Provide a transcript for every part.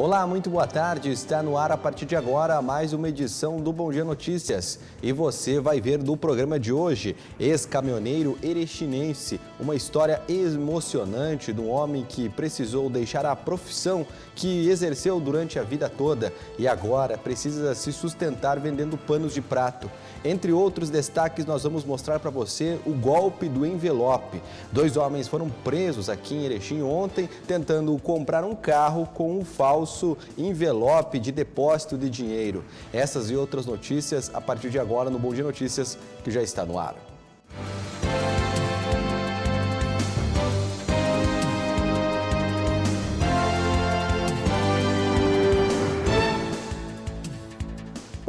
Olá, muito boa tarde. Está no ar a partir de agora mais uma edição do Bom Dia Notícias. E você vai ver no programa de hoje, ex-caminhoneiro erestinense, uma história emocionante de um homem que precisou deixar a profissão que exerceu durante a vida toda e agora precisa se sustentar vendendo panos de prato. Entre outros destaques, nós vamos mostrar para você o golpe do envelope. Dois homens foram presos aqui em Erechim ontem tentando comprar um carro com um falso falso envelope de depósito de dinheiro. Essas e outras notícias a partir de agora no Bom Dia Notícias, que já está no ar.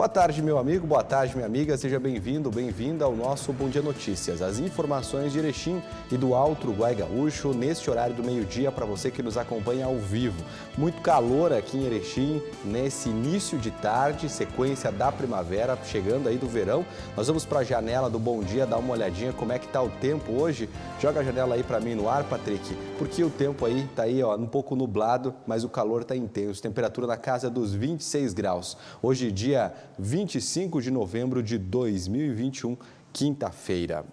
tarde, meu amigo, boa tarde, minha amiga. Seja bem-vindo, bem-vinda ao nosso Bom Dia Notícias. As informações de Erechim e do Alto Uruguai Gaúcho neste horário do meio-dia para você que nos acompanha ao vivo. Muito calor aqui em Erechim nesse início de tarde, sequência da primavera, chegando aí do verão. Nós vamos para a janela do Bom Dia dar uma olhadinha como é que está o tempo hoje. Joga a janela aí para mim no ar, Patrick, porque o tempo aí está aí, ó, um pouco nublado, mas o calor está intenso. Temperatura na casa dos 26 graus. Hoje dia 25 de novembro de 2021, quinta-feira.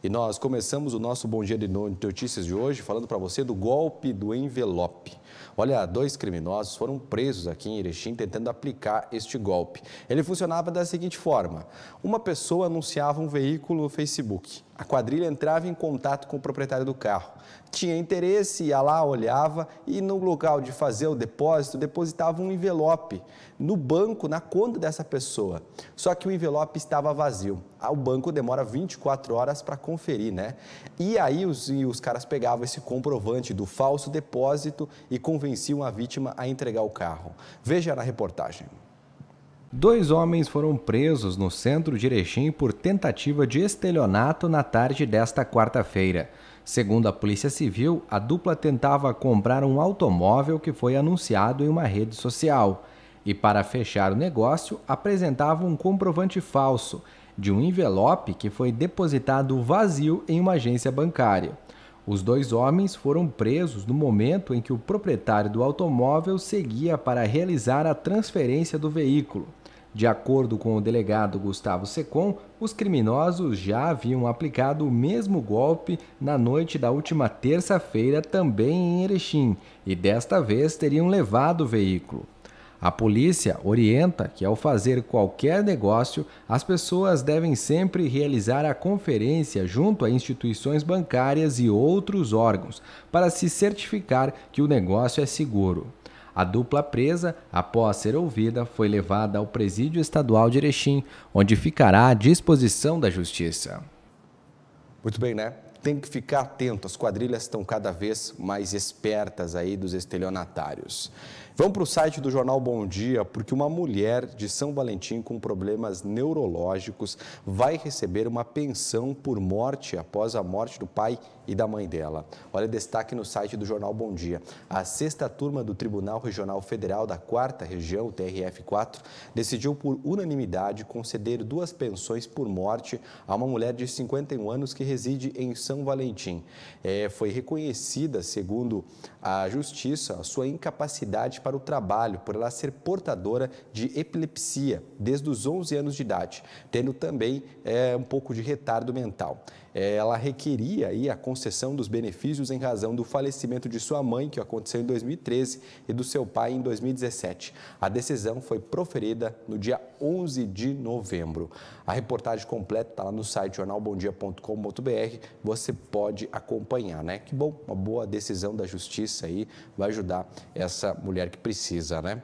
E nós começamos o nosso Bom Dia de Notícias de hoje falando para você do golpe do envelope. Olha, dois criminosos foram presos aqui em Erechim tentando aplicar este golpe. Ele funcionava da seguinte forma: uma pessoa anunciava um veículo no Facebook. A quadrilha entrava em contato com o proprietário do carro tinha interesse, ia lá, olhava e no local de fazer o depósito, depositava um envelope no banco, na conta dessa pessoa. Só que o envelope estava vazio. Ah, o banco demora 24 horas para conferir, né? E aí os, e os caras pegavam esse comprovante do falso depósito e convenciam a vítima a entregar o carro. Veja na reportagem. Dois homens foram presos no centro de Erechim por tentativa de estelionato na tarde desta quarta-feira. Segundo a Polícia Civil, a dupla tentava comprar um automóvel que foi anunciado em uma rede social. E para fechar o negócio, apresentava um comprovante falso de um envelope que foi depositado vazio em uma agência bancária. Os dois homens foram presos no momento em que o proprietário do automóvel seguia para realizar a transferência do veículo. De acordo com o delegado Gustavo Secom, os criminosos já haviam aplicado o mesmo golpe na noite da última terça-feira também em Erechim e desta vez teriam levado o veículo. A polícia orienta que, ao fazer qualquer negócio, as pessoas devem sempre realizar a conferência junto a instituições bancárias e outros órgãos para se certificar que o negócio é seguro. A dupla presa, após ser ouvida, foi levada ao presídio estadual de Erechim, onde ficará à disposição da justiça. Muito bem, né? Tem que ficar atento, as quadrilhas estão cada vez mais espertas aí dos estelionatários. Vamos para o site do Jornal Bom Dia, porque uma mulher de São Valentim com problemas neurológicos vai receber uma pensão por morte após a morte do pai e da mãe dela. Olha destaque no site do jornal Bom Dia. A sexta turma do Tribunal Regional Federal da Quarta Região, TRF4, decidiu por unanimidade conceder duas pensões por morte a uma mulher de 51 anos que reside em São Valentim. É, foi reconhecida, segundo a Justiça, a sua incapacidade para o trabalho por ela ser portadora de epilepsia desde os 11 anos de idade, tendo também é, um pouco de retardo mental. É, ela requeria aí a concessão dos benefícios em razão do falecimento de sua mãe, que aconteceu em 2013, e do seu pai em 2017. A decisão foi proferida no dia 11 de novembro. A reportagem completa está lá no site jornalbondia.com.br, Você pode acompanhar, né? Que bom, uma boa decisão da justiça aí vai ajudar essa mulher que precisa, né?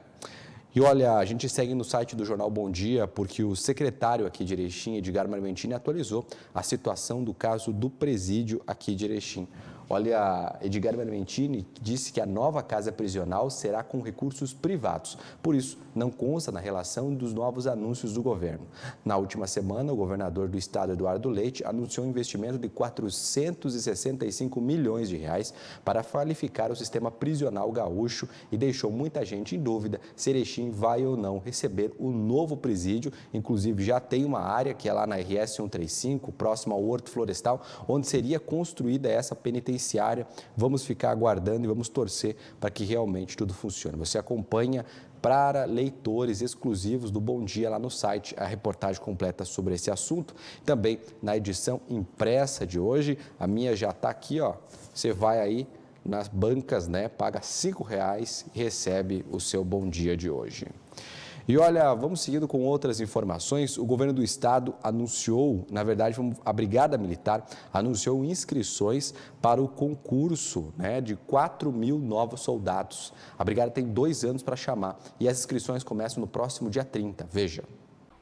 E olha, a gente segue no site do Jornal Bom Dia, porque o secretário aqui de Erechim, Edgar Marmentini, atualizou a situação do caso do presídio aqui de Erechim. Olha, Edgar Vermentini disse que a nova casa prisional será com recursos privados, por isso não consta na relação dos novos anúncios do governo. Na última semana, o governador do estado, Eduardo Leite, anunciou um investimento de 465 milhões de reais para qualificar o sistema prisional gaúcho e deixou muita gente em dúvida se Erechim vai ou não receber o novo presídio. Inclusive, já tem uma área que é lá na RS 135, próxima ao Horto Florestal, onde seria construída essa penitenciária penitenciária. Vamos ficar aguardando e vamos torcer para que realmente tudo funcione. Você acompanha para leitores exclusivos do Bom Dia lá no site a reportagem completa sobre esse assunto. Também na edição impressa de hoje, a minha já está aqui, ó. Você vai aí nas bancas, né? Paga R$ reais e recebe o seu Bom Dia de hoje. E olha, vamos seguindo com outras informações. O governo do estado anunciou, na verdade, a Brigada Militar anunciou inscrições para o concurso né, de 4 mil novos soldados. A Brigada tem dois anos para chamar e as inscrições começam no próximo dia 30. Veja.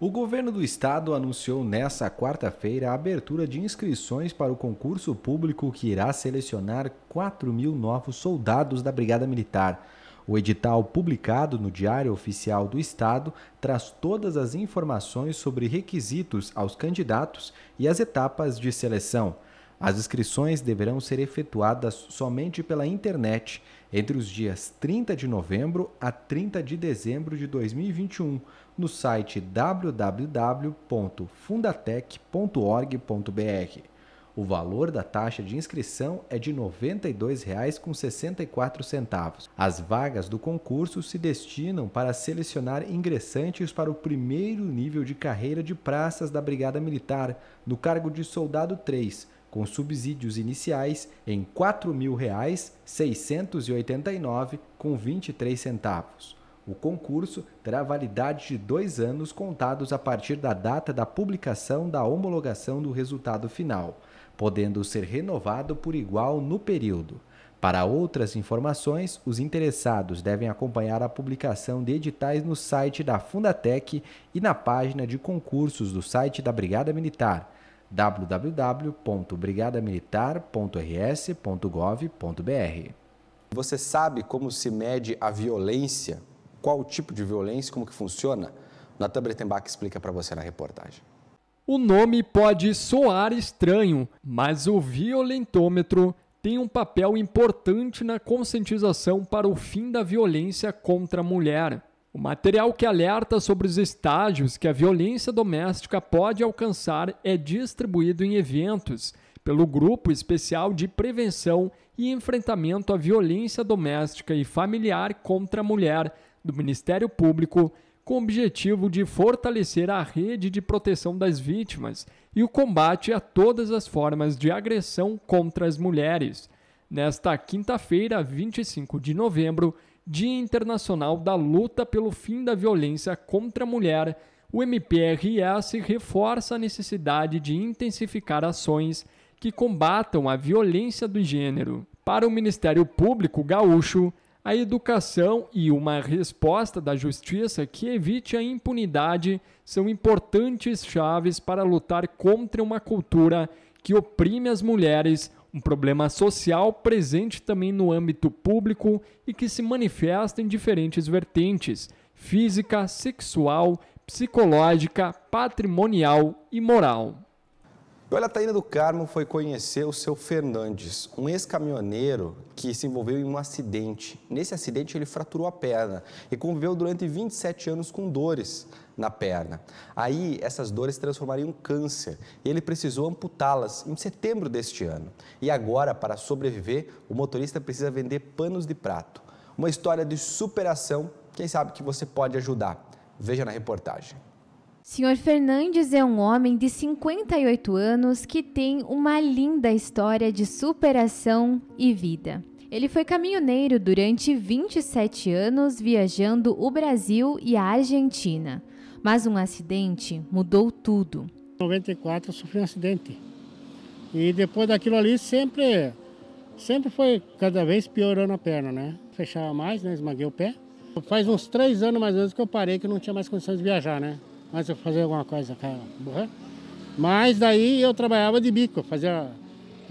O governo do estado anunciou nesta quarta-feira a abertura de inscrições para o concurso público que irá selecionar 4 mil novos soldados da Brigada Militar. O edital publicado no Diário Oficial do Estado traz todas as informações sobre requisitos aos candidatos e as etapas de seleção. As inscrições deverão ser efetuadas somente pela internet entre os dias 30 de novembro a 30 de dezembro de 2021 no site www.fundatec.org.br. O valor da taxa de inscrição é de R$ 92,64. As vagas do concurso se destinam para selecionar ingressantes para o primeiro nível de carreira de praças da Brigada Militar, no cargo de Soldado 3, com subsídios iniciais em R$ 4.689,23 centavos. O concurso terá validade de dois anos contados a partir da data da publicação da homologação do resultado final podendo ser renovado por igual no período. Para outras informações, os interessados devem acompanhar a publicação de editais no site da Fundatec e na página de concursos do site da Brigada Militar www.brigadamilitar.rs.gov.br. Você sabe como se mede a violência? Qual o tipo de violência, como que funciona? Natan Bretenbach explica para você na reportagem. O nome pode soar estranho, mas o violentômetro tem um papel importante na conscientização para o fim da violência contra a mulher. O material que alerta sobre os estágios que a violência doméstica pode alcançar é distribuído em eventos pelo Grupo Especial de Prevenção e Enfrentamento à Violência Doméstica e Familiar contra a Mulher do Ministério Público com o objetivo de fortalecer a rede de proteção das vítimas e o combate a todas as formas de agressão contra as mulheres. Nesta quinta-feira, 25 de novembro, Dia Internacional da Luta pelo Fim da Violência contra a Mulher, o MPRS reforça a necessidade de intensificar ações que combatam a violência do gênero. Para o Ministério Público Gaúcho, a educação e uma resposta da justiça que evite a impunidade são importantes chaves para lutar contra uma cultura que oprime as mulheres, um problema social presente também no âmbito público e que se manifesta em diferentes vertentes: física, sexual, psicológica, patrimonial e moral. E olha, a Taína do Carmo foi conhecer o seu Fernandes, um ex-caminhoneiro que se envolveu em um acidente. Nesse acidente, ele fraturou a perna e conviveu durante 27 anos com dores na perna. Aí, essas dores transformariam em câncer e ele precisou amputá-las em setembro deste ano. E agora, para sobreviver, o motorista precisa vender panos de prato. Uma história de superação, quem sabe que você pode ajudar. Veja na reportagem. Senhor Fernandes é um homem de 58 anos que tem uma linda história de superação e vida. Ele foi caminhoneiro durante 27 anos, viajando o Brasil e a Argentina. Mas um acidente mudou tudo. Em 94 eu sofri um acidente. E depois daquilo ali sempre, sempre foi cada vez piorando a perna, né? Fechava mais, né? Esmaguei o pé. Faz uns três anos mais ou menos que eu parei que não tinha mais condições de viajar, né? Mas eu fazia alguma coisa, cara. Uhum. Mas daí eu trabalhava de bico, fazia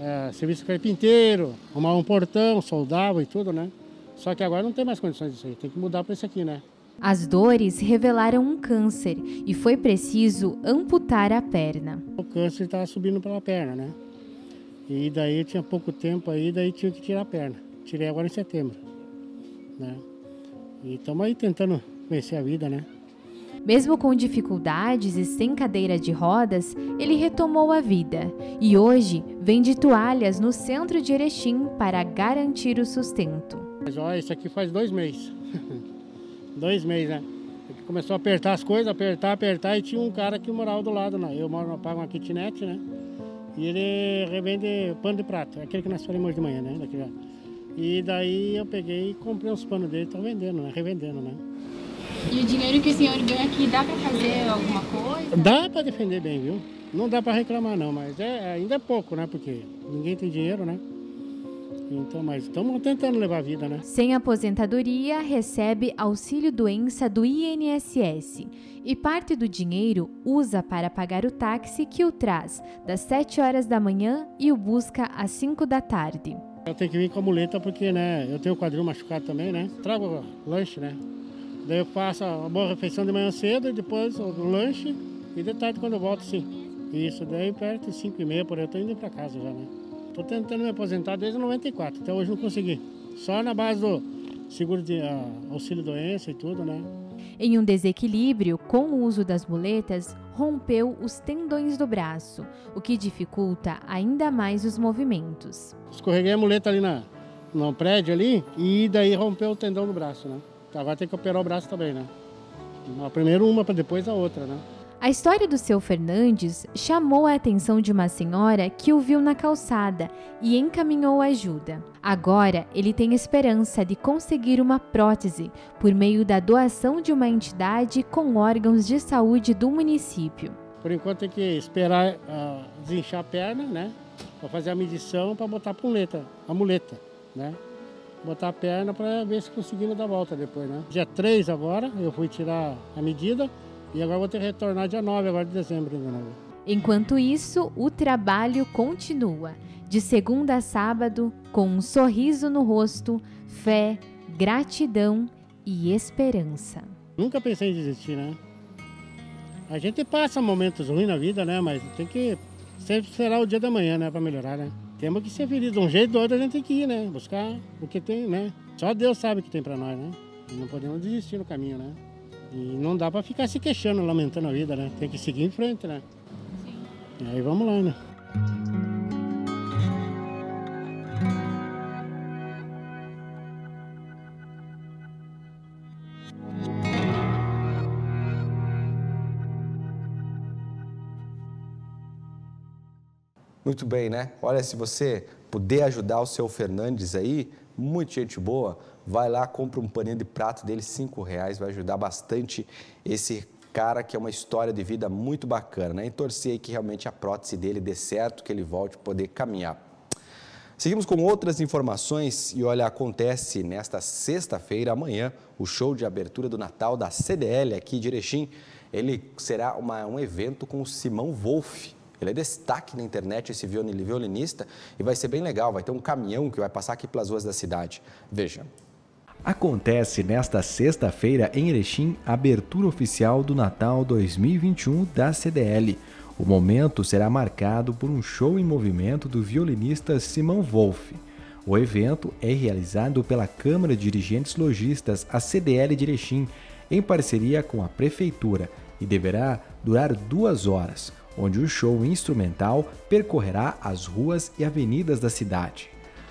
é, serviço carpinteiro, arrumava um portão, soldava e tudo, né? Só que agora não tem mais condições disso aí, tem que mudar para isso aqui, né? As dores revelaram um câncer e foi preciso amputar a perna. O câncer estava subindo pela perna, né? E daí eu tinha pouco tempo aí, daí tinha que tirar a perna. Tirei agora em setembro, né? E estamos aí tentando vencer a vida, né? Mesmo com dificuldades e sem cadeira de rodas, ele retomou a vida e hoje vende toalhas no centro de Erechim para garantir o sustento. Mas olha, isso aqui faz dois meses. dois meses, né? Começou a apertar as coisas, apertar, apertar, e tinha um cara que morava do lado, né? Eu moro, pago uma kitnet, né? E ele revende pano de prato, aquele que nós falamos hoje de manhã, né? Daqui já. E daí eu peguei e comprei uns panos dele, estou vendendo, né? Revendendo, né? E o dinheiro que o senhor ganha aqui dá para fazer alguma coisa? Dá para defender bem, viu? Não dá para reclamar não, mas é, é, ainda é pouco, né? Porque ninguém tem dinheiro, né? Então, mas estamos tentando levar a vida, né? Sem aposentadoria, recebe auxílio doença do INSS e parte do dinheiro usa para pagar o táxi que o traz das 7 horas da manhã e o busca às 5 da tarde. Eu tenho que vir com a muleta porque, né, eu tenho o quadril machucado também, né? Trago lanche, né? Daí eu faço uma boa refeição de manhã cedo, depois o lanche e de tarde quando eu volto sim. Isso, daí perto de 5 e meia, por aí eu tô indo para casa já, né? Tô tentando me aposentar desde 94, até hoje não consegui. Só na base do seguro de uh, auxílio doença e tudo, né? Em um desequilíbrio, com o uso das muletas, rompeu os tendões do braço, o que dificulta ainda mais os movimentos. Escorreguei a muleta ali na, no prédio ali e daí rompeu o tendão do braço, né? Tá, agora vai ter que operar o braço também, né? Primeiro uma, para depois a outra, né? A história do seu Fernandes chamou a atenção de uma senhora que o viu na calçada e encaminhou ajuda. Agora ele tem esperança de conseguir uma prótese por meio da doação de uma entidade com órgãos de saúde do município. Por enquanto tem que esperar uh, desinchar a perna, né? Para fazer a medição para botar a muleta, a muleta, né? botar a perna para ver se conseguimos dar a volta depois, né? Dia 3 agora, eu fui tirar a medida e agora vou ter que retornar dia 9 agora de dezembro. Né? Enquanto isso, o trabalho continua, de segunda a sábado, com um sorriso no rosto, fé, gratidão e esperança. Nunca pensei em desistir, né? A gente passa momentos ruins na vida, né? Mas tem que sempre será o dia da manhã, né? Para melhorar, né? temos que ser felizes. De um jeito ou outro a gente tem que ir, né? Buscar o que tem, né? Só Deus sabe o que tem para nós, né? E não podemos desistir no caminho, né? E não dá para ficar se queixando, lamentando a vida, né? Tem que seguir em frente, né? Sim. E aí vamos lá, né? Muito bem, né? Olha, se você puder ajudar o seu Fernandes aí, muita gente boa, vai lá, compra um paninho de prato dele, cinco reais, vai ajudar bastante esse cara que é uma história de vida muito bacana, né? E torcer aí que realmente a prótese dele dê certo, que ele volte a poder caminhar. Seguimos com outras informações e olha, acontece nesta sexta-feira, amanhã, o show de abertura do Natal da CDL aqui de Erechim. Ele será uma, um evento com o Simão Wolff, ele é destaque na internet, esse violinista, e vai ser bem legal. Vai ter um caminhão que vai passar aqui pelas ruas da cidade. Veja. Acontece nesta sexta-feira em Erechim abertura oficial do Natal 2021 da CDL. O momento será marcado por um show em movimento do violinista Simão Wolff. O evento é realizado pela Câmara de Dirigentes Logistas, a CDL de Erechim, em parceria com a Prefeitura e deverá durar duas horas onde o show instrumental percorrerá as ruas e avenidas da cidade.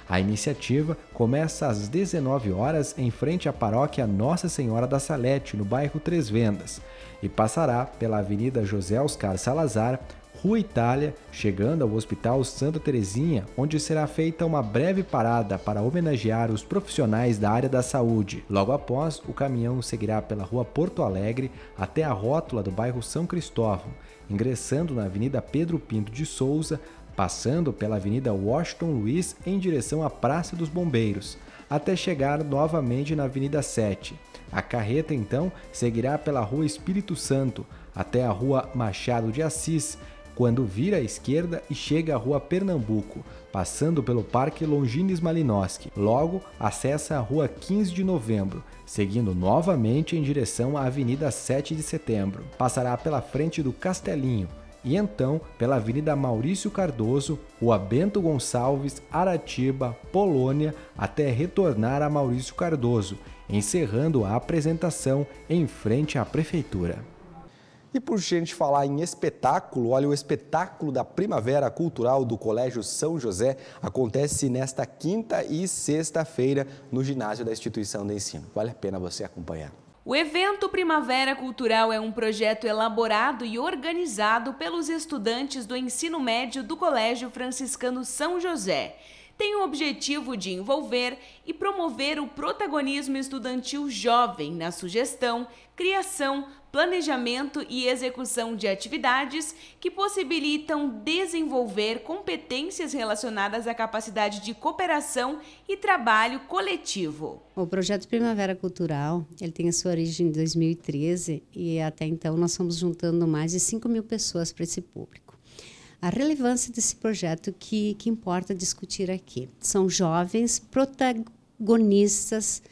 A iniciativa começa às 19 horas em frente à paróquia Nossa Senhora da Salete, no bairro Três Vendas, e passará pela Avenida José Oscar Salazar, Rua Itália, chegando ao Hospital Santa Terezinha, onde será feita uma breve parada para homenagear os profissionais da área da saúde. Logo após, o caminhão seguirá pela Rua Porto Alegre até a rótula do bairro São Cristóvão, ingressando na Avenida Pedro Pinto de Souza, passando pela Avenida Washington Luiz em direção à Praça dos Bombeiros, até chegar novamente na Avenida 7. A carreta então seguirá pela Rua Espírito Santo até a Rua Machado de Assis, quando vira à esquerda e chega à Rua Pernambuco, passando pelo Parque Longines Malinowski. Logo, acessa a Rua 15 de Novembro, seguindo novamente em direção à Avenida 7 de Setembro. Passará pela frente do Castelinho, e então pela Avenida Maurício Cardoso, Rua Bento Gonçalves, Aratiba, Polônia, até retornar a Maurício Cardoso, encerrando a apresentação em frente à Prefeitura. E por gente falar em espetáculo, olha, o espetáculo da Primavera Cultural do Colégio São José acontece nesta quinta e sexta-feira no ginásio da instituição de ensino. Vale a pena você acompanhar. O evento Primavera Cultural é um projeto elaborado e organizado pelos estudantes do ensino médio do Colégio Franciscano São José tem o objetivo de envolver e promover o protagonismo estudantil jovem na sugestão, criação, planejamento e execução de atividades que possibilitam desenvolver competências relacionadas à capacidade de cooperação e trabalho coletivo. O projeto Primavera Cultural ele tem a sua origem em 2013 e até então nós estamos juntando mais de 5 mil pessoas para esse público. A relevância desse projeto que, que importa discutir aqui são jovens protagonistas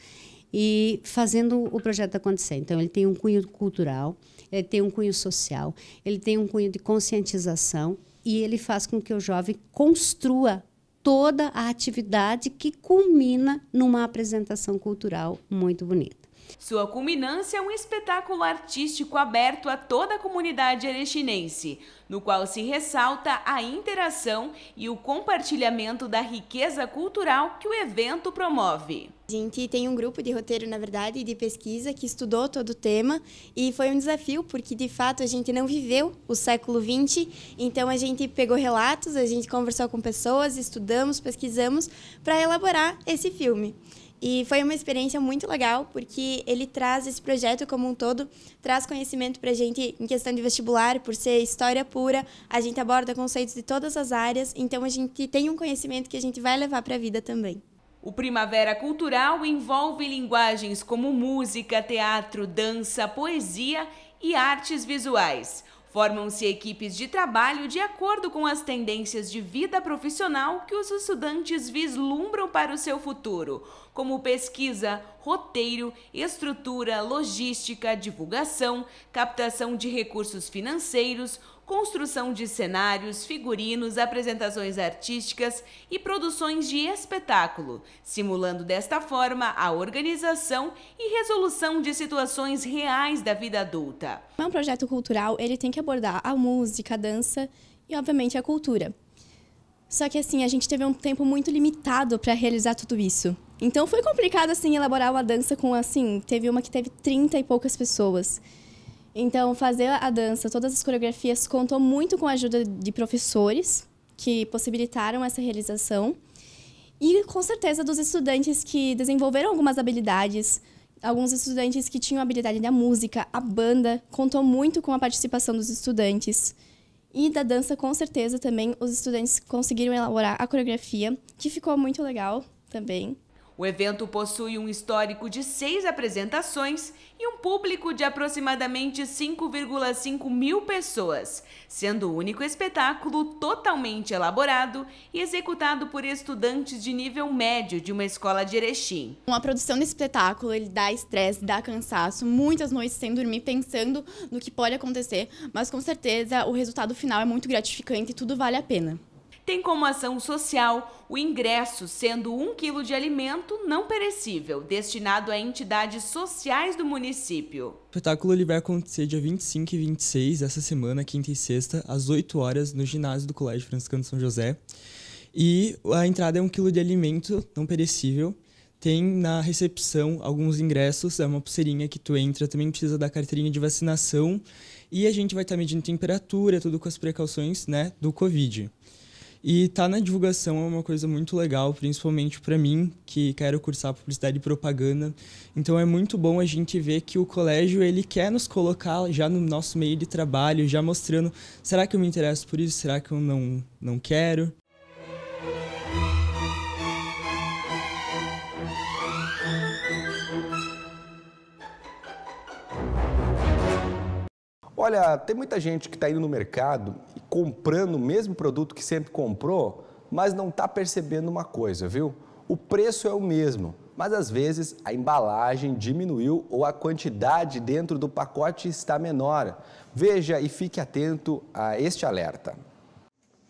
e fazendo o projeto acontecer. Então, ele tem um cunho cultural, ele tem um cunho social, ele tem um cunho de conscientização e ele faz com que o jovem construa toda a atividade que culmina numa apresentação cultural muito bonita. Sua culminância é um espetáculo artístico aberto a toda a comunidade erechinense, no qual se ressalta a interação e o compartilhamento da riqueza cultural que o evento promove. A gente tem um grupo de roteiro, na verdade, de pesquisa que estudou todo o tema e foi um desafio porque, de fato, a gente não viveu o século XX, então a gente pegou relatos, a gente conversou com pessoas, estudamos, pesquisamos para elaborar esse filme. E foi uma experiência muito legal, porque ele traz esse projeto como um todo, traz conhecimento para a gente em questão de vestibular, por ser história pura, a gente aborda conceitos de todas as áreas, então a gente tem um conhecimento que a gente vai levar para a vida também. O Primavera Cultural envolve linguagens como música, teatro, dança, poesia e artes visuais. Formam-se equipes de trabalho de acordo com as tendências de vida profissional que os estudantes vislumbram para o seu futuro, como pesquisa, roteiro, estrutura, logística, divulgação, captação de recursos financeiros, construção de cenários, figurinos, apresentações artísticas e produções de espetáculo, simulando desta forma a organização e resolução de situações reais da vida adulta. É um projeto cultural, ele tem que abordar a música, a dança e, obviamente, a cultura. Só que assim, a gente teve um tempo muito limitado para realizar tudo isso. Então foi complicado assim elaborar uma dança com assim, teve uma que teve 30 e poucas pessoas. Então, fazer a dança, todas as coreografias, contou muito com a ajuda de professores que possibilitaram essa realização. E, com certeza, dos estudantes que desenvolveram algumas habilidades, alguns estudantes que tinham habilidade da música, a banda, contou muito com a participação dos estudantes. E da dança, com certeza, também, os estudantes conseguiram elaborar a coreografia, que ficou muito legal também. O evento possui um histórico de seis apresentações e um público de aproximadamente 5,5 mil pessoas, sendo o único espetáculo totalmente elaborado e executado por estudantes de nível médio de uma escola de Erechim. A produção desse espetáculo ele dá estresse, dá cansaço, muitas noites sem dormir pensando no que pode acontecer, mas com certeza o resultado final é muito gratificante e tudo vale a pena tem como ação social o ingresso, sendo um quilo de alimento não perecível, destinado a entidades sociais do município. O espetáculo ele vai acontecer dia 25 e 26 essa semana, quinta e sexta, às 8 horas, no ginásio do Colégio Franciscano São José. E a entrada é um quilo de alimento não perecível. Tem na recepção alguns ingressos, é uma pulseirinha que tu entra, também precisa da carteirinha de vacinação. E a gente vai estar medindo temperatura, tudo com as precauções né, do Covid. E tá na divulgação é uma coisa muito legal, principalmente para mim, que quero cursar publicidade e propaganda. Então é muito bom a gente ver que o colégio ele quer nos colocar já no nosso meio de trabalho, já mostrando, será que eu me interesso por isso? Será que eu não não quero? Olha, tem muita gente que está indo no mercado comprando o mesmo produto que sempre comprou, mas não está percebendo uma coisa, viu? O preço é o mesmo, mas às vezes a embalagem diminuiu ou a quantidade dentro do pacote está menor. Veja e fique atento a este alerta.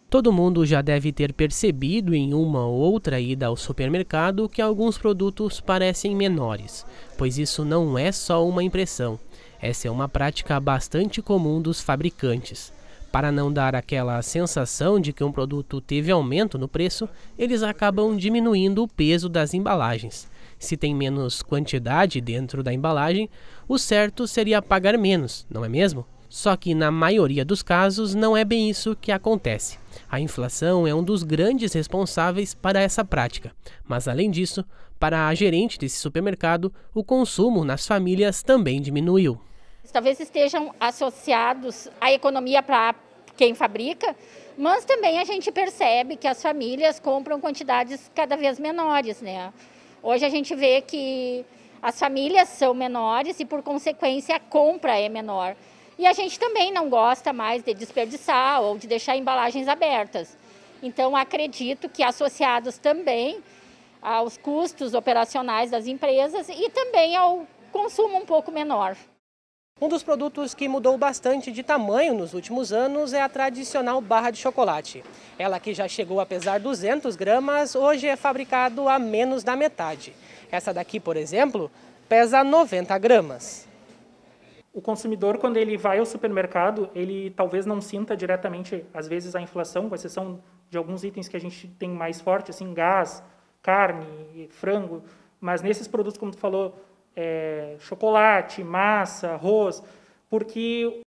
Todo mundo já deve ter percebido em uma ou outra ida ao supermercado que alguns produtos parecem menores, pois isso não é só uma impressão. Essa é uma prática bastante comum dos fabricantes. Para não dar aquela sensação de que um produto teve aumento no preço, eles acabam diminuindo o peso das embalagens. Se tem menos quantidade dentro da embalagem, o certo seria pagar menos, não é mesmo? Só que na maioria dos casos não é bem isso que acontece. A inflação é um dos grandes responsáveis para essa prática, mas além disso, para a gerente desse supermercado, o consumo nas famílias também diminuiu talvez estejam associados à economia para quem fabrica, mas também a gente percebe que as famílias compram quantidades cada vez menores, né? Hoje a gente vê que as famílias são menores e por consequência a compra é menor. E a gente também não gosta mais de desperdiçar ou de deixar embalagens abertas. Então acredito que associados também aos custos operacionais das empresas e também ao consumo um pouco menor. Um dos produtos que mudou bastante de tamanho nos últimos anos é a tradicional barra de chocolate. Ela que já chegou a pesar 200 gramas, hoje é fabricado a menos da metade. Essa daqui, por exemplo, pesa 90 gramas. O consumidor, quando ele vai ao supermercado, ele talvez não sinta diretamente, às vezes, a inflação, com exceção de alguns itens que a gente tem mais forte, assim, gás, carne, frango. Mas nesses produtos, como tu falou, é, chocolate, massa, arroz, porque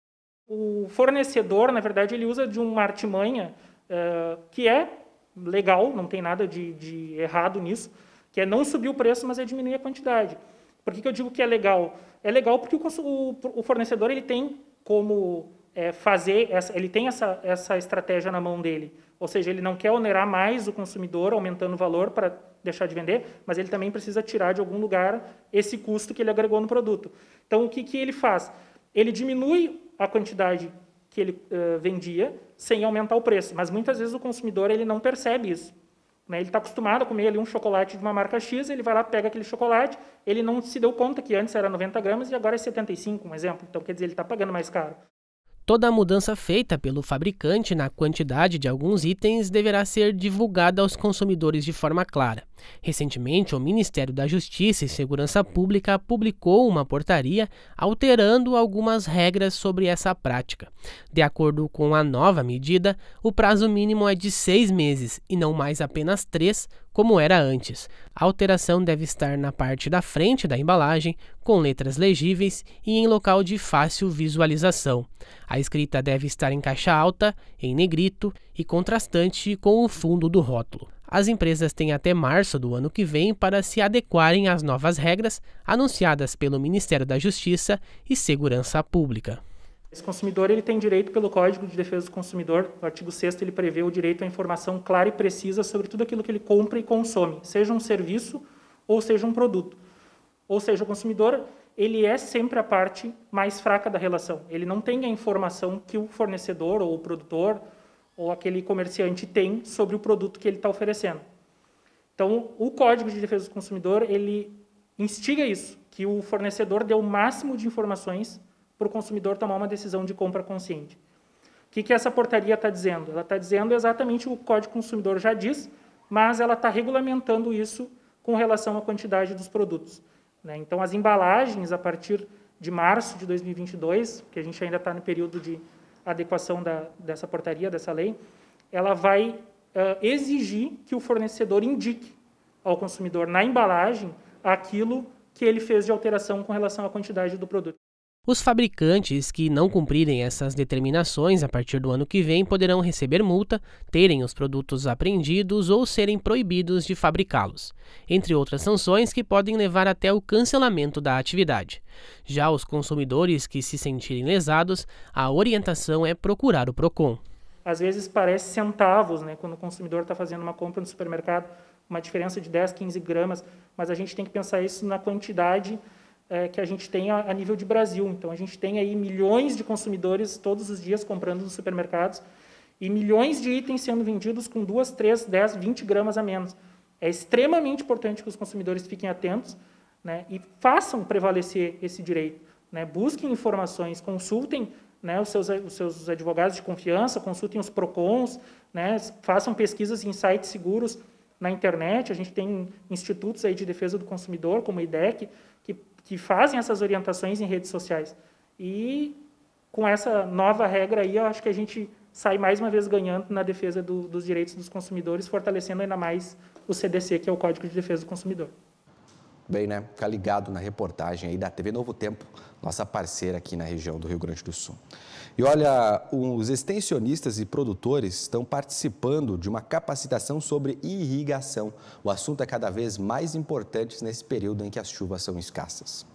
o fornecedor, na verdade, ele usa de uma artimanha é, que é legal, não tem nada de, de, errado nisso, que é não subir o preço, mas é diminuir a quantidade. Por que, que eu digo que é legal? É legal porque o, o, o fornecedor ele tem como é, fazer, essa, ele tem essa, essa estratégia na mão dele. Ou seja, ele não quer onerar mais o consumidor, aumentando o valor para deixar de vender, mas ele também precisa tirar de algum lugar esse custo que ele agregou no produto. Então, o que, que ele faz? Ele diminui a quantidade que ele uh, vendia sem aumentar o preço, mas muitas vezes o consumidor ele não percebe isso. Né? Ele está acostumado a comer ali, um chocolate de uma marca X, ele vai lá, pega aquele chocolate, ele não se deu conta que antes era 90 gramas e agora é 75, um exemplo. Então, quer dizer, ele está pagando mais caro. Toda a mudança feita pelo fabricante na quantidade de alguns itens deverá ser divulgada aos consumidores de forma clara. Recentemente, o Ministério da Justiça e Segurança Pública publicou uma portaria alterando algumas regras sobre essa prática. De acordo com a nova medida, o prazo mínimo é de seis meses e não mais apenas três, como era antes. A alteração deve estar na parte da frente da embalagem, com letras legíveis e em local de fácil visualização. A escrita deve estar em caixa alta, em negrito e contrastante com o fundo do rótulo. As empresas têm até março do ano que vem para se adequarem às novas regras anunciadas pelo Ministério da Justiça e Segurança Pública. Esse consumidor ele tem direito pelo Código de Defesa do Consumidor, no artigo 6 ele prevê o direito à informação clara e precisa sobre tudo aquilo que ele compra e consome, seja um serviço ou seja um produto. Ou seja, o consumidor ele é sempre a parte mais fraca da relação. Ele não tem a informação que o fornecedor ou o produtor ou aquele comerciante tem sobre o produto que ele está oferecendo. Então, o Código de Defesa do Consumidor, ele instiga isso, que o fornecedor dê o máximo de informações para o consumidor tomar uma decisão de compra consciente. O que, que essa portaria está dizendo? Ela está dizendo exatamente o Código do Consumidor já diz, mas ela está regulamentando isso com relação à quantidade dos produtos. Né? Então, as embalagens, a partir de março de 2022, que a gente ainda está no período de adequação da, dessa portaria, dessa lei, ela vai uh, exigir que o fornecedor indique ao consumidor na embalagem aquilo que ele fez de alteração com relação à quantidade do produto. Os fabricantes que não cumprirem essas determinações a partir do ano que vem poderão receber multa, terem os produtos apreendidos ou serem proibidos de fabricá-los, entre outras sanções que podem levar até o cancelamento da atividade. Já os consumidores que se sentirem lesados, a orientação é procurar o Procon. Às vezes parece centavos, né, quando o consumidor está fazendo uma compra no supermercado, uma diferença de 10, 15 gramas, mas a gente tem que pensar isso na quantidade é, que a gente tem a, a, nível de Brasil. Então, a gente tem aí milhões de consumidores todos os dias comprando nos supermercados e milhões de itens sendo vendidos com 2, 3, 10, 20 gramas a menos. É extremamente importante que os consumidores fiquem atentos né, e façam prevalecer esse direito. Né, busquem informações, consultem né, os, seus, os, seus, advogados de confiança, consultem os PROCONs, né, façam pesquisas em sites seguros na internet. A gente tem institutos aí de defesa do consumidor, como o IDEC, que que fazem essas orientações em redes sociais. E com essa nova regra aí, eu acho que a gente sai mais uma vez ganhando na defesa do, dos direitos dos consumidores, fortalecendo ainda mais o CDC, que é o Código de Defesa do Consumidor. Bem, né? Fica ligado na reportagem aí da TV Novo Tempo, nossa parceira aqui na região do Rio Grande do Sul. E olha, os extensionistas e produtores estão participando de uma capacitação sobre irrigação. O assunto é cada vez mais importante nesse período em que as chuvas são escassas.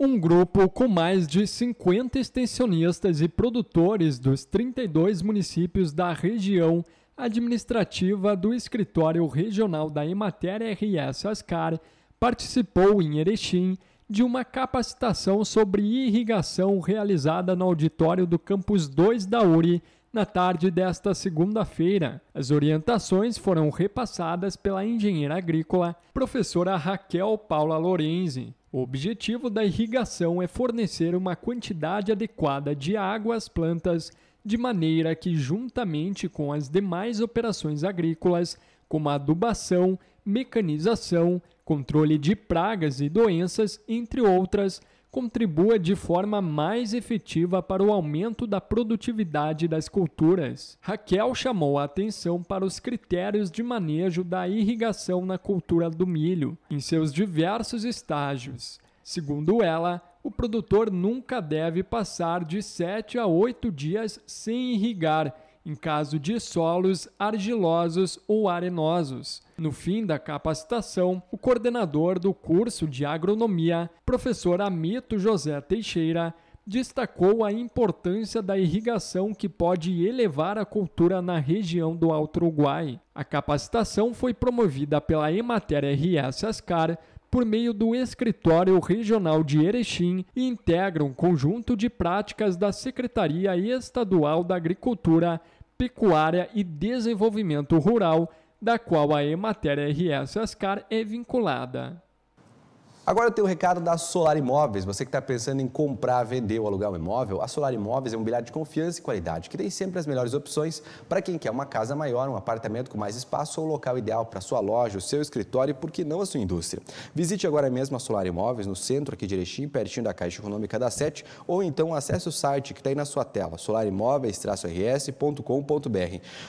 Um grupo com mais de 50 extensionistas e produtores dos 32 municípios da região administrativa do Escritório Regional da Emater RS Ascar participou em Erechim de uma capacitação sobre irrigação realizada no auditório do campus 2 da URI na tarde desta segunda-feira. As orientações foram repassadas pela engenheira agrícola professora Raquel Paula Lorenzi. O objetivo da irrigação é fornecer uma quantidade adequada de água às plantas, de maneira que, juntamente com as demais operações agrícolas, como a adubação, mecanização, controle de pragas e doenças, entre outras, contribua de forma mais efetiva para o aumento da produtividade das culturas. Raquel chamou a atenção para os critérios de manejo da irrigação na cultura do milho, em seus diversos estágios. Segundo ela, o produtor nunca deve passar de 7 a 8 dias sem irrigar em caso de solos argilosos ou arenosos. No fim da capacitação, o coordenador do curso de agronomia, professor Amito José Teixeira, destacou a importância da irrigação que pode elevar a cultura na região do Alto Uruguai. A capacitação foi promovida pela Emater RS Ascar por meio do Escritório Regional de Erechim e integra um conjunto de práticas da Secretaria Estadual da Agricultura Pecuária e Desenvolvimento Rural, da qual a Emater RS Ascar é vinculada. Agora eu tenho um recado da Solar Imóveis. Você que está pensando em comprar, vender ou alugar um imóvel, a Solar Imóveis é um bilhete de confiança e qualidade que tem sempre as melhores opções para quem quer uma casa maior, um apartamento com mais espaço ou local ideal para sua loja, o seu escritório e, por que não, a sua indústria. Visite agora mesmo a Solar Imóveis no centro aqui de Erechim, pertinho da Caixa Econômica da Sete, ou então acesse o site que está aí na sua tela, solarimóveis-rs.com.br.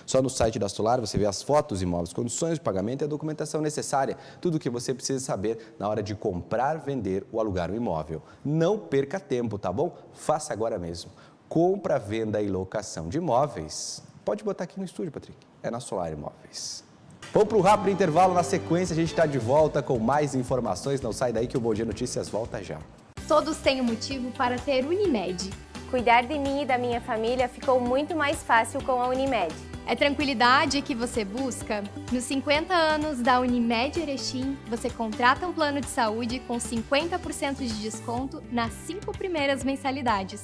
Só no site da Solar você vê as fotos imóveis, condições de pagamento e a documentação necessária, tudo o que você precisa saber na hora de comprar comprar, vender ou alugar um imóvel. Não perca tempo, tá bom? Faça agora mesmo. Compra, venda e locação de imóveis. Pode botar aqui no estúdio, Patrick. É na Solar Imóveis. Vamos para um rápido intervalo. Na sequência, a gente está de volta com mais informações. Não sai daí que o Bom Dia Notícias volta já. Todos têm um motivo para ter Unimed. Cuidar de mim e da minha família ficou muito mais fácil com a Unimed. É tranquilidade que você busca? Nos 50 anos da Unimed Erechim, você contrata um plano de saúde com 50% de desconto nas cinco primeiras mensalidades.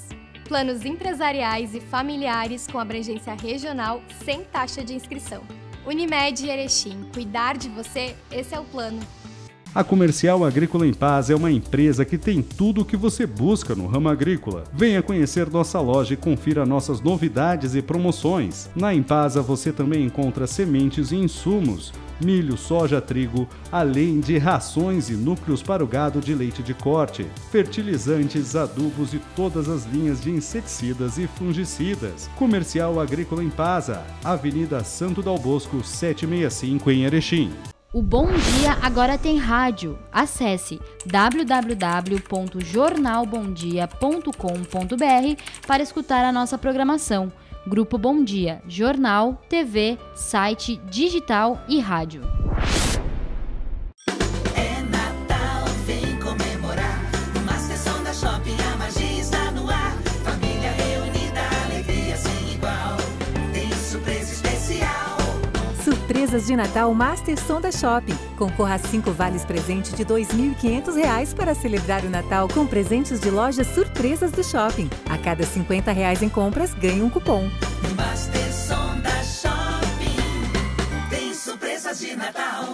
Planos empresariais e familiares com abrangência regional sem taxa de inscrição. Unimed Erechim, cuidar de você, esse é o plano. A Comercial Agrícola em Paz é uma empresa que tem tudo o que você busca no ramo agrícola. Venha conhecer nossa loja e confira nossas novidades e promoções. Na Empasa você também encontra sementes e insumos, milho, soja, trigo, além de rações e núcleos para o gado de leite de corte, fertilizantes, adubos e todas as linhas de inseticidas e fungicidas. Comercial Agrícola em Paz, Avenida Santo Dal Bosco, 765 em Erechim. O Bom Dia agora tem rádio. Acesse www.jornalbomdia.com.br para escutar a nossa programação. Grupo Bom Dia, jornal, TV, site, digital e rádio. Surpresas de Natal Master Sonda Shopping. Concorra a 5 vales presente de R$ 2.500 para celebrar o Natal com presentes de lojas surpresas do shopping. A cada R$ 50 reais em compras, ganhe um cupom. Master Sonda Shopping tem surpresas de Natal.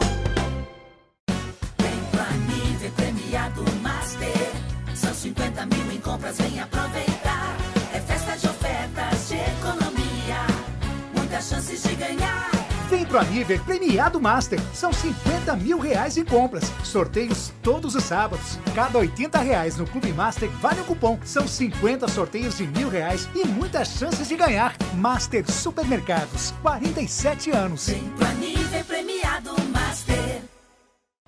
Vem pro nível premiado Master. São 50 mil em compras, vem aproveitar. Pro nível Premiado Master. São 50 mil reais em compras. Sorteios todos os sábados. Cada 80 reais no Clube Master vale um cupom. São 50 sorteios de mil reais e muitas chances de ganhar. Master Supermercados, 47 anos. Vem pro Premiado Master.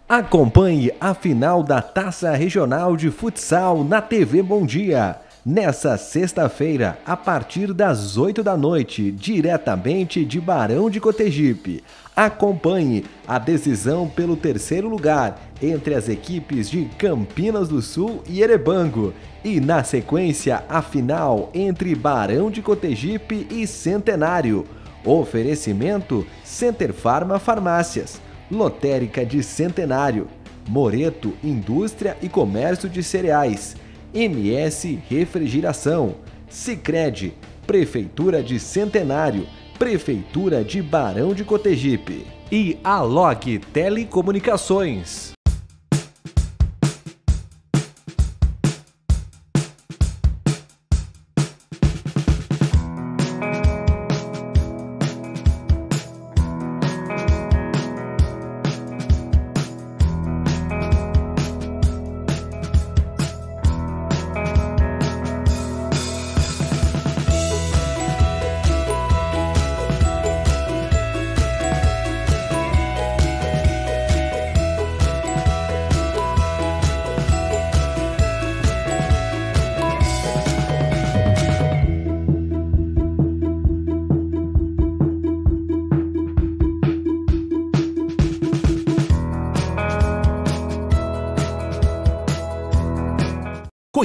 Acompanhe a final da Taça Regional de Futsal na TV Bom Dia Nessa sexta-feira, a partir das 8 da noite, diretamente de Barão de Cotegipe, acompanhe a decisão pelo terceiro lugar entre as equipes de Campinas do Sul e Erebango, e na sequência a final entre Barão de Cotegipe e Centenário. Oferecimento Center Farma Farmácias, Lotérica de Centenário, Moreto Indústria e Comércio de Cereais. MS Refrigeração, Sicredi, Prefeitura de Centenário, Prefeitura de Barão de Cotegipe e Alok Telecomunicações.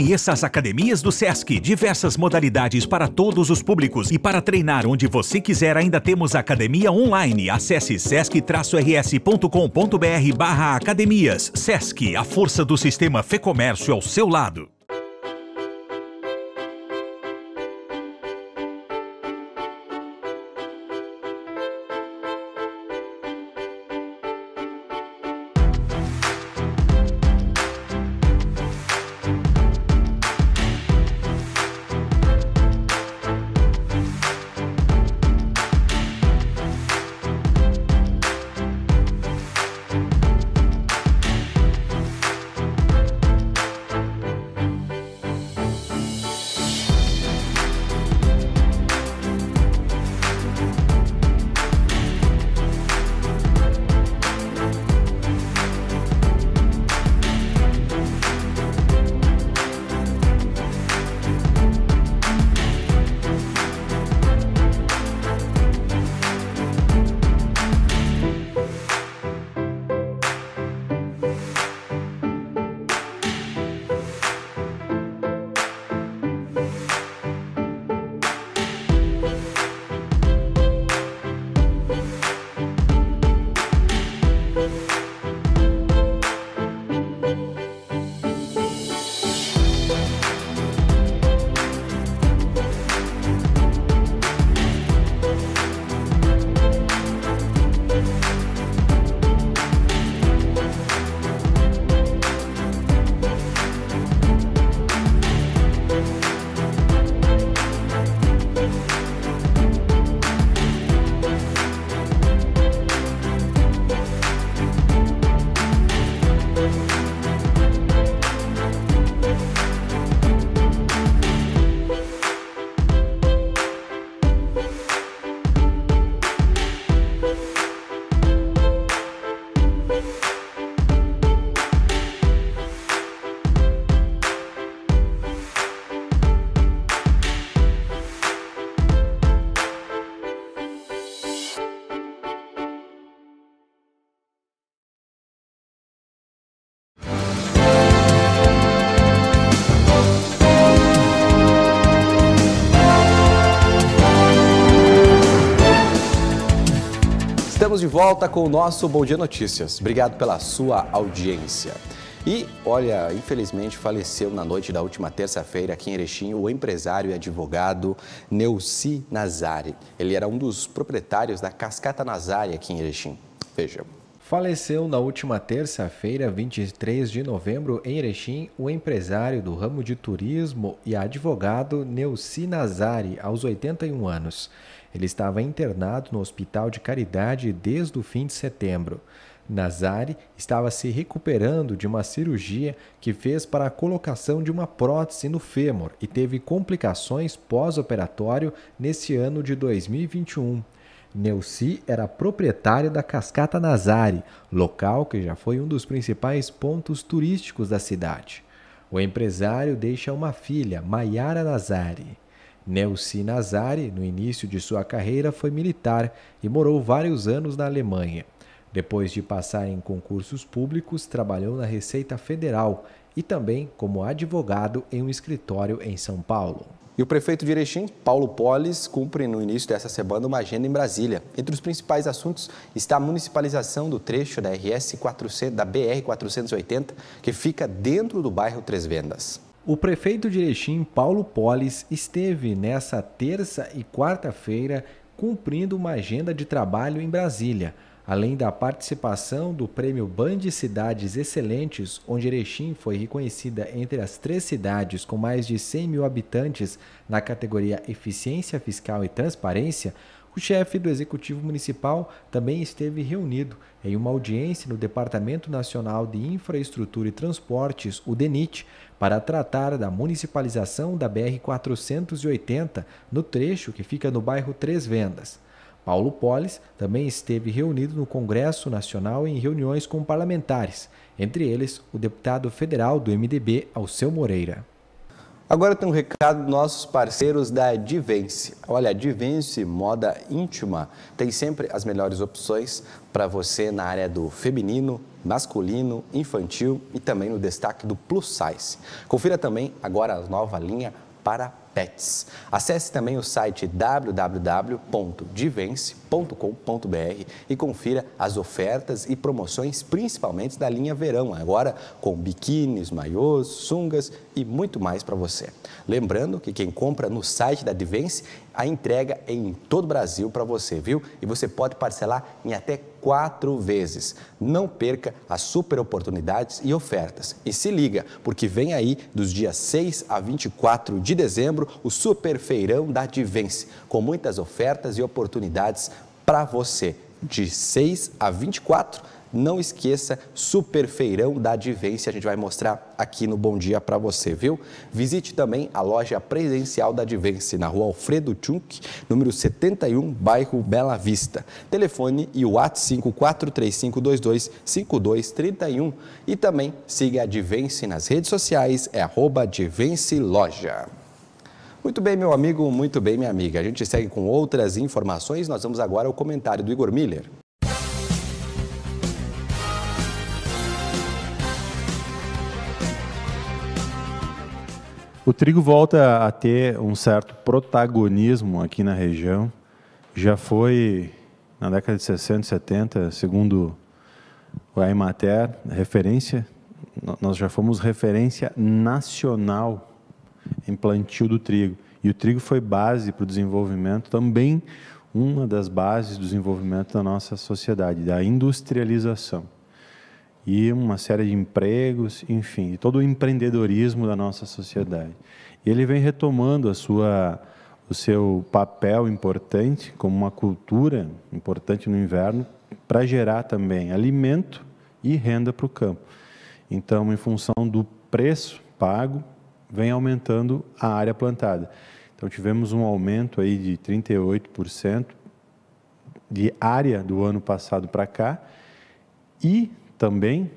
Conheça as academias do SESC, diversas modalidades para todos os públicos e para treinar onde você quiser, ainda temos academia online. Acesse sesc-rs.com.br/academias. SESC, a força do sistema Fecomércio ao seu lado. Estamos de volta com o nosso Bom Dia Notícias. Obrigado pela sua audiência. E, olha, infelizmente faleceu na noite da última terça-feira aqui em Erechim o empresário e advogado Neuci Nazari. Ele era um dos proprietários da Cascata Nazari aqui em Erechim. Veja. Faleceu na última terça-feira, 23 de novembro, em Erechim, o empresário do ramo de turismo e advogado Neuci Nazari, aos 81 anos. Ele estava internado no Hospital de Caridade desde o fim de setembro. Nazari estava se recuperando de uma cirurgia que fez para a colocação de uma prótese no fêmur e teve complicações pós-operatório nesse ano de 2021. Neuci era proprietária da Cascata Nazari, local que já foi um dos principais pontos turísticos da cidade. O empresário deixa uma filha, Maiara Nazari. Neuci Nazari, no início de sua carreira, foi militar e morou vários anos na Alemanha. Depois de passar em concursos públicos, trabalhou na Receita Federal e também como advogado em um escritório em São Paulo. E o prefeito de Erechim, Paulo Polis, cumpre no início dessa semana uma agenda em Brasília. Entre os principais assuntos está a municipalização do trecho da RS 400, da BR 480, que fica dentro do bairro Três Vendas. O prefeito de Erechim, Paulo Polis, esteve nessa terça e quarta-feira cumprindo uma agenda de trabalho em Brasília além da participação do prêmio Band Cidades Excelentes, onde Erechim foi reconhecida entre as três cidades com mais de 100 mil habitantes na categoria Eficiência Fiscal e Transparência, o chefe do Executivo Municipal também esteve reunido em uma audiência no Departamento Nacional de Infraestrutura e Transportes, o DENIT, para tratar da municipalização da BR-480 no trecho que fica no bairro Três Vendas. Paulo Polis também esteve reunido no Congresso Nacional em reuniões com parlamentares, entre eles o deputado federal do MDB, Alceu Moreira. Agora tem um recado dos nossos parceiros da Divence. Olha, a Divence Moda Íntima tem sempre as melhores opções para você na área do feminino, masculino, infantil e também no destaque do plus size. Confira também agora a nova linha para pets. Acesse também o site www.divence.com.br e confira as ofertas e promoções, principalmente da linha verão, agora com biquínis, maiôs, sungas e muito mais para você. Lembrando que quem compra no site da Divence a entrega é em todo o Brasil para você, viu? E você pode parcelar em até quatro vezes. Não perca as super oportunidades e ofertas. E se liga, porque vem aí, dos dias 6 a 24 de dezembro, o Super Feirão da Divense, com muitas ofertas e oportunidades para você. De 6 a 24 não esqueça, super feirão da Advence, a gente vai mostrar aqui no Bom Dia para você, viu? Visite também a loja presencial da Advence na rua Alfredo Tchunk, número 71, bairro Bela Vista. Telefone e o WhatsApp 5435225231 e também siga a Advence nas redes sociais, é arroba Loja. Muito bem, meu amigo, muito bem, minha amiga. A gente segue com outras informações. Nós vamos agora ao comentário do Igor Miller. O trigo volta a ter um certo protagonismo aqui na região. Já foi na década de 60, 70, segundo o Imater, referência, nós já fomos referência nacional em plantio do trigo. E o trigo foi base para o desenvolvimento, também uma das bases do desenvolvimento da nossa sociedade, da industrialização e uma série de empregos, enfim, todo o empreendedorismo da nossa sociedade. E ele vem retomando a sua, o seu papel importante como uma cultura importante no inverno para gerar também alimento e renda para o campo. Então, em função do preço pago, vem aumentando a área plantada. Então, tivemos um aumento aí de 38% de área do ano passado para cá e também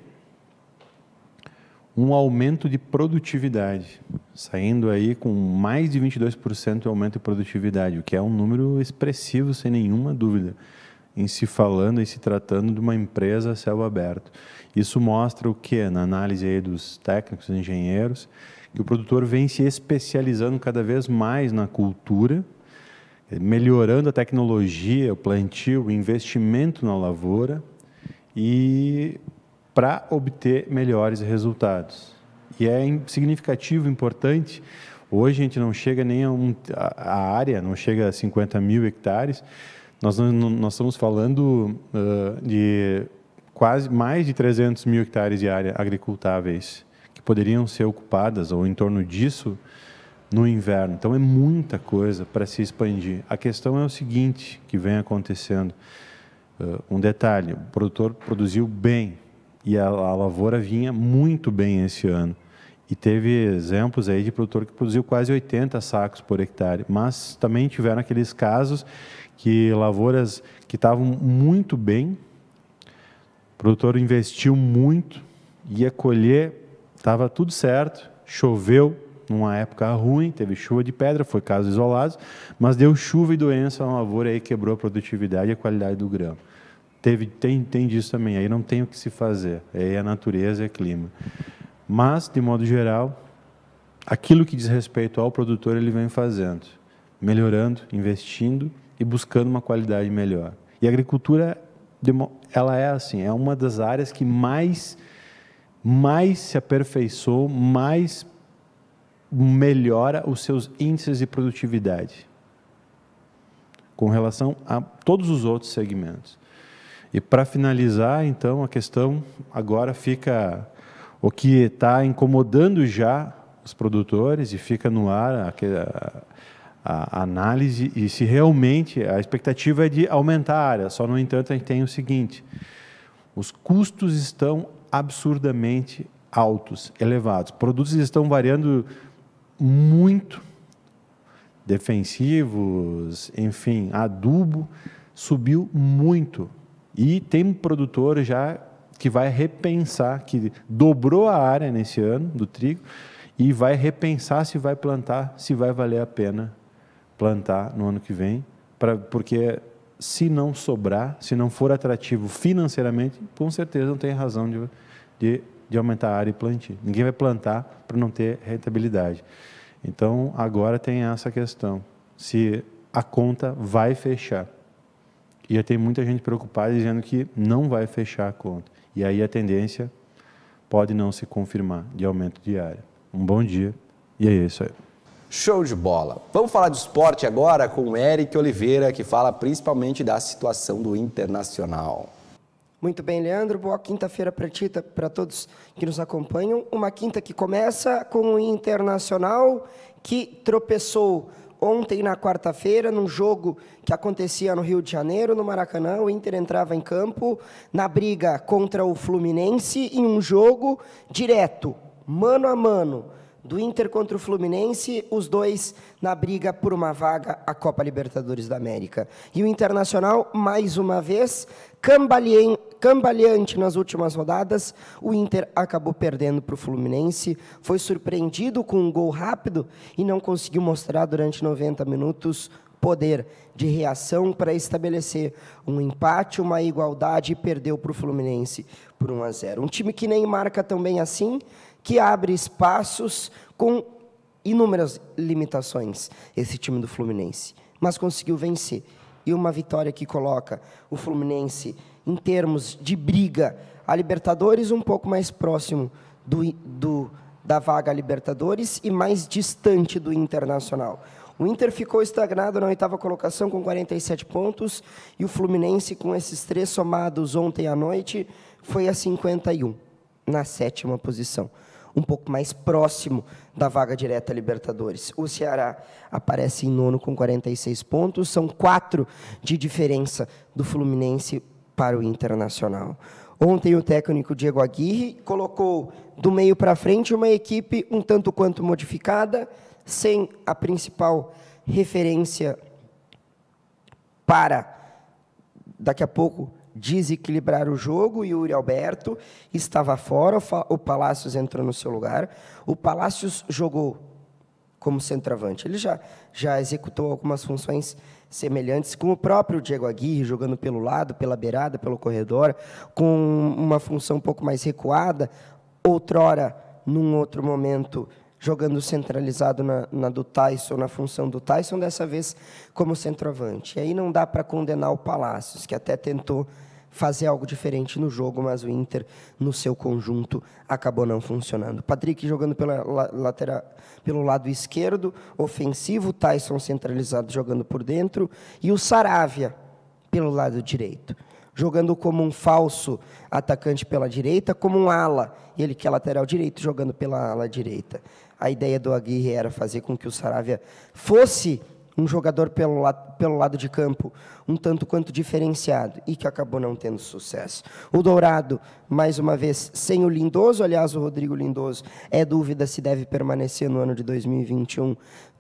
um aumento de produtividade, saindo aí com mais de 22% de aumento de produtividade, o que é um número expressivo, sem nenhuma dúvida, em se falando e se tratando de uma empresa a céu aberto. Isso mostra o que, na análise aí dos técnicos, engenheiros, que o produtor vem se especializando cada vez mais na cultura, melhorando a tecnologia, o plantio, o investimento na lavoura, e para obter melhores resultados. E é significativo, importante. Hoje a gente não chega nem a, um, a, a área, não chega a 50 mil hectares. Nós, nós estamos falando uh, de quase mais de 300 mil hectares de área agricultáveis que poderiam ser ocupadas ou em torno disso no inverno. Então é muita coisa para se expandir. A questão é o seguinte que vem acontecendo. Uh, um detalhe: o produtor produziu bem e a, a, lavoura vinha muito bem esse ano. E teve exemplos aí de produtor que produziu quase 80 sacos por hectare, mas também tiveram aqueles casos que lavouras que estavam muito bem, o produtor investiu muito, ia colher, estava tudo certo, choveu, numa época ruim, teve chuva de pedra, foi casos isolados, mas deu chuva e doença na lavoura e quebrou a produtividade e a qualidade do grão teve, tem, tem disso também. Aí não tem o que se fazer. Aí é a natureza, é clima. Mas, de modo geral, aquilo que diz respeito ao produtor, ele vem fazendo, melhorando, investindo e buscando uma qualidade melhor. E a agricultura, ela é assim, é uma das áreas que mais, mais se aperfeiçoou, mais melhora os seus índices de produtividade com relação a todos os outros segmentos. E para finalizar, então, a questão agora fica o que está incomodando já os produtores e fica no ar a, a, a, análise e se realmente a expectativa é de aumentar a área. Só, no entanto, a gente tem o seguinte, os custos estão absurdamente altos, elevados. Produtos estão variando muito, defensivos, enfim, adubo subiu muito e tem um produtor já que vai repensar, que dobrou a área nesse ano do trigo e vai repensar se vai plantar, se vai valer a pena plantar no ano que vem, pra, porque se não sobrar, se não for atrativo financeiramente, com certeza não tem razão de, de, de aumentar a área e plantar Ninguém vai plantar para não ter rentabilidade. Então, agora tem essa questão, se a conta vai fechar ia ter muita gente preocupada dizendo que não vai fechar a conta. E aí a tendência pode não se confirmar de aumento diário. Um bom dia e é isso aí. Show de bola. Vamos falar de esporte agora com o Eric Oliveira, que fala principalmente da situação do Internacional. Muito bem, Leandro. Boa quinta-feira para ti, para todos que nos acompanham. Uma quinta que começa com o Internacional que tropeçou ontem, na quarta-feira, num jogo que acontecia no Rio de Janeiro, no Maracanã, o Inter entrava em campo na briga contra o Fluminense em um jogo direto, mano a mano do Inter contra o Fluminense, os dois na briga por uma vaga à Copa Libertadores da América. E o Internacional, mais uma vez, cambaleante nas últimas rodadas, o Inter acabou perdendo para o Fluminense, foi surpreendido com um gol rápido e não conseguiu mostrar durante 90 minutos poder de reação para estabelecer um empate, uma igualdade e perdeu para o Fluminense por 1 a 0. Um time que nem marca tão bem assim, que abre espaços com inúmeras limitações, esse time do Fluminense, mas conseguiu vencer. E uma vitória que coloca o Fluminense, em termos de briga, a Libertadores um pouco mais próximo do, do da vaga Libertadores e mais distante do Internacional. O Inter ficou estagnado na oitava colocação com 47 pontos e o Fluminense, com esses três somados ontem à noite, foi a 51, na sétima posição um pouco mais próximo da vaga direta Libertadores. O Ceará aparece em nono com 46 pontos, são quatro de diferença do Fluminense para o Internacional. Ontem o técnico Diego Aguirre colocou do meio para frente uma equipe um tanto quanto modificada, sem a principal referência para daqui a pouco desequilibrar o jogo. e o Yuri Alberto estava fora, o Palácios entrou no seu lugar. O Palácios jogou como centroavante. Ele já, já executou algumas funções semelhantes com o próprio Diego Aguirre, jogando pelo lado, pela beirada, pelo corredor, com uma função um pouco mais recuada, outrora, num outro momento, jogando centralizado na, na, do Tyson, na função do Tyson, dessa vez como centroavante. E aí não dá para condenar o Palácios, que até tentou fazer algo diferente no jogo, mas o Inter, no seu conjunto, acabou não funcionando. Patrick jogando pela lateral, pelo lado esquerdo, ofensivo, Tyson centralizado jogando por dentro, e o Saravia pelo lado direito jogando como um falso atacante pela direita, como um ala, ele que é lateral direito, jogando pela ala direita. A ideia do Aguirre era fazer com que o Saravia fosse um jogador pelo, la pelo lado de campo um tanto quanto diferenciado e que acabou não tendo sucesso. O Dourado, mais uma vez, sem o Lindoso, aliás, o Rodrigo Lindoso, é dúvida se deve permanecer no ano de 2021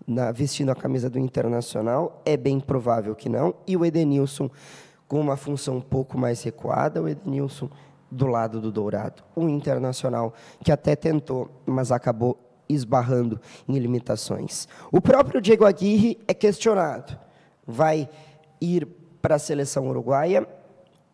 na, vestindo a camisa do Internacional, é bem provável que não, e o Edenilson com uma função um pouco mais recuada, o Edenilson do lado do Dourado, o Internacional, que até tentou, mas acabou esbarrando em limitações. O próprio Diego Aguirre é questionado. Vai ir para a seleção uruguaia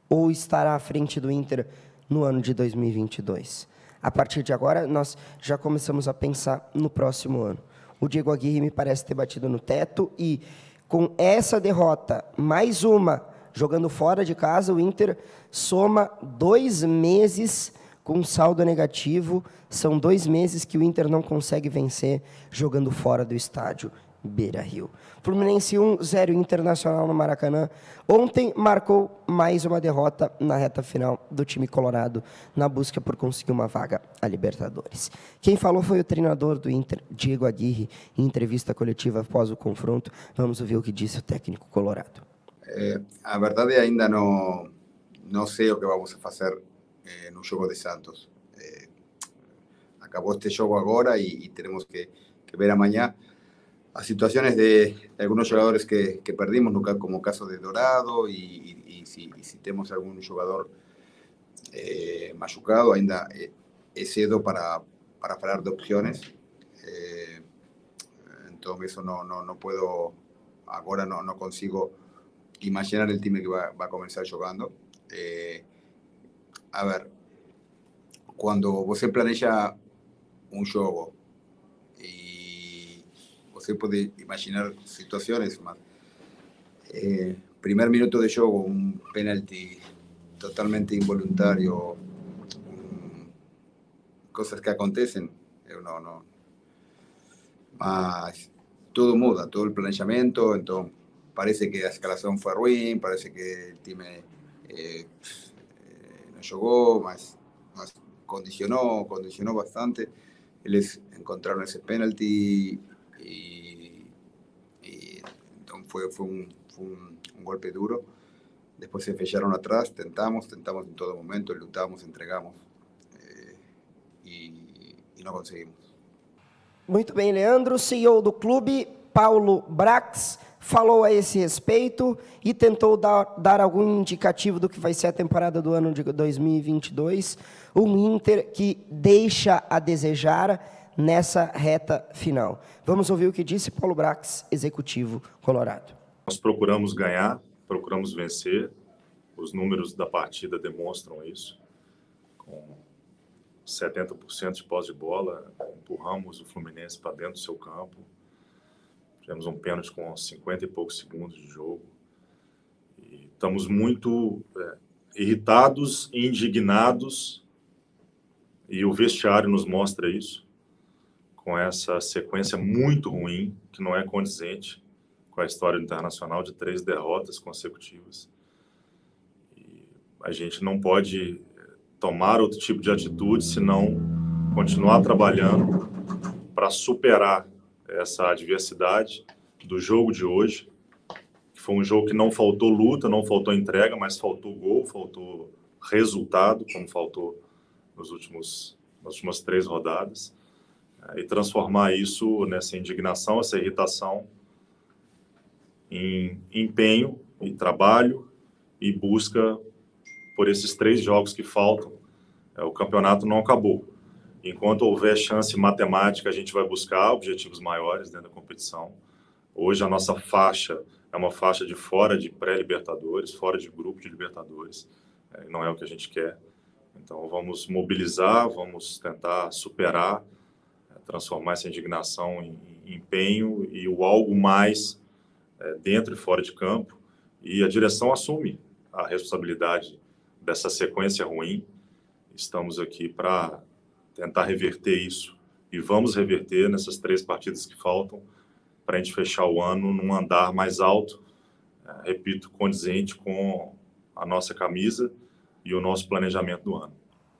ou estará à frente do Inter no ano de 2022? A partir de agora, nós já começamos a pensar no próximo ano. O Diego Aguirre me parece ter batido no teto e, com essa derrota, mais uma, jogando fora de casa, o Inter soma dois meses com um saldo negativo, são dois meses que o Inter não consegue vencer jogando fora do estádio. Beira Rio. Fluminense 1, 0 Internacional no Maracanã. Ontem marcou mais uma derrota na reta final do time colorado na busca por conseguir uma vaga a Libertadores. Quem falou foi o treinador do Inter, Diego Aguirre, em entrevista coletiva após o confronto. Vamos ouvir o que disse o técnico colorado. É, a verdade é ainda não não sei o que vamos fazer Eh, en un juego de Santos. Eh, acabó este juego ahora y tenemos que, que ver mañana las situaciones de, algunos jugadores que, perdimos, como caso de Dorado y si, tenemos algún jugador eh, machucado, ainda es cedo para, para de opciones. entonces eso no, no, puedo, ahora no, consigo imaginar el time que va, a comenzar jugando a ver, cuando planea un un juego y se puede imaginar situaciones, eh, primer minuto de juego, un penalti totalmente involuntario, cosas que acontecen, eh, no, no, muda, todo el planeamiento. entonces parece que la escalación fue ruin, parece que el time eh, llegó más, condicionó, condicionó bastante. Ellos encontraron ese penalti y, entonces fue, fue, un, un, golpe duro. Después se fecharon atrás, tentamos, tentamos en todo momento, luchamos, entregamos eh, y, no conseguimos. Muy bien, Leandro, CEO del club, Paulo Brax. falou a esse respeito e tentou dar, dar algum indicativo do que vai ser a temporada do ano de 2022. Um Inter que deixa a desejar nessa reta final. Vamos ouvir o que disse Paulo Brax, executivo colorado. Nós procuramos ganhar, procuramos vencer. Os números da partida demonstram isso. Com 70% de pós de bola, empurramos o Fluminense para dentro do seu campo tivemos um pênalti com 50 e poucos segundos de jogo. E estamos muito é, irritados, indignados, e o vestiário nos mostra isso, com essa sequência muito ruim, que não é condizente com a história internacional de três derrotas consecutivas. E a gente não pode é, tomar outro tipo de atitude senão continuar trabalhando para superar essa adversidade do jogo de hoje, que foi um jogo que não faltou luta, não faltou entrega, mas faltou gol, faltou resultado, como faltou nos últimos, nas últimas três rodadas, é, e transformar isso nessa indignação, essa irritação, em empenho, em trabalho e busca por esses três jogos que faltam. É, o campeonato não acabou. Enquanto houver chance matemática, a gente vai buscar objetivos maiores dentro da competição. Hoje a nossa faixa é uma faixa de fora de pré-libertadores, fora de grupo de libertadores. É, não é o que a gente quer. Então vamos mobilizar, vamos tentar superar, é, transformar essa indignação em, em, empenho e o algo mais é, dentro e fora de campo. E a direção assume a responsabilidade dessa sequência ruim. Estamos aqui para tentar reverter isso. E vamos reverter nessas três partidas que faltam para a gente fechar o ano num andar mais alto, é, repito, condizente com a nossa camisa e o nosso planejamento do ano.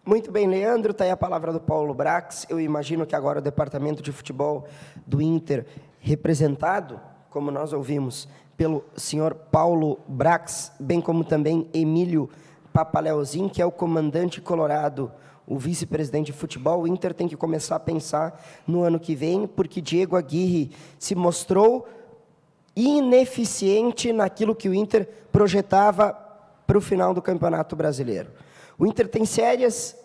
Muito bem, Leandro. Está aí a palavra do Paulo Brax. Eu imagino que agora o departamento de futebol do Inter, representado, como nós ouvimos, pelo senhor Paulo Brax, bem como também Emílio Papaleuzin, que é o comandante colorado o vice-presidente de futebol, o Inter tem que começar a pensar no ano que vem, porque Diego Aguirre se mostrou ineficiente naquilo que o Inter projetava para o final do Campeonato Brasileiro. O Inter tem sérias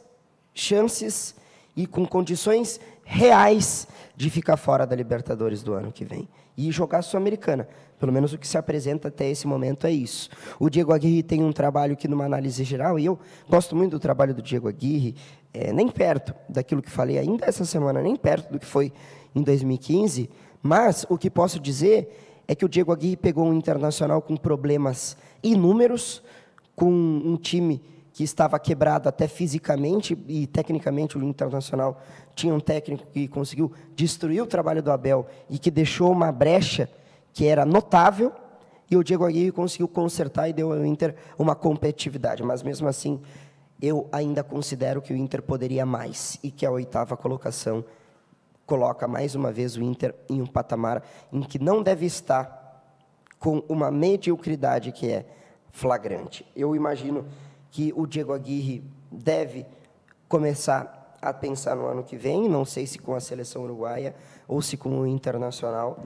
chances e com condições reais de ficar fora da Libertadores do ano que vem e jogar Sul-Americana. Pelo menos o que se apresenta até esse momento é isso. O Diego Aguirre tem um trabalho que, numa análise geral, e eu gosto muito do trabalho do Diego Aguirre, é, nem perto daquilo que falei ainda essa semana, nem perto do que foi em 2015, mas o que posso dizer é que o Diego Aguirre pegou um internacional com problemas inúmeros, com um time que estava quebrado até fisicamente e tecnicamente, o Internacional tinha um técnico que conseguiu destruir o trabalho do Abel e que deixou uma brecha que era notável, e o Diego Aguirre conseguiu consertar e deu ao Inter uma competitividade, mas mesmo assim eu ainda considero que o Inter poderia mais e que a oitava colocação coloca mais uma vez o Inter em um patamar em que não deve estar com uma mediocridade que é flagrante. Eu imagino que o Diego Aguirre deve começar a pensar no ano que vem, não sei se com a seleção uruguaia ou se com o Internacional,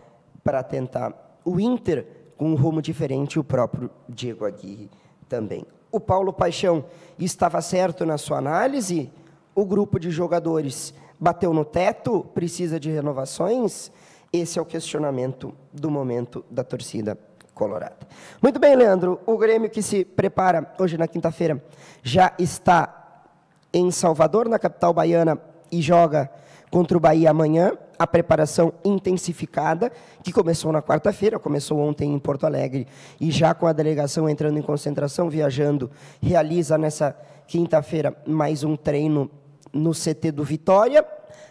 para tentar o Inter com um rumo diferente, o próprio Diego Aguirre também. O Paulo Paixão estava certo na sua análise? O grupo de jogadores bateu no teto? Precisa de renovações? Esse é o questionamento do momento da torcida Colorado. Muito bem, Leandro. O Grêmio que se prepara hoje na quinta-feira já está em Salvador, na capital baiana, e joga contra o Bahia amanhã. A preparação intensificada, que começou na quarta-feira, começou ontem em Porto Alegre, e já com a delegação entrando em concentração, viajando, realiza nessa quinta-feira mais um treino no CT do Vitória,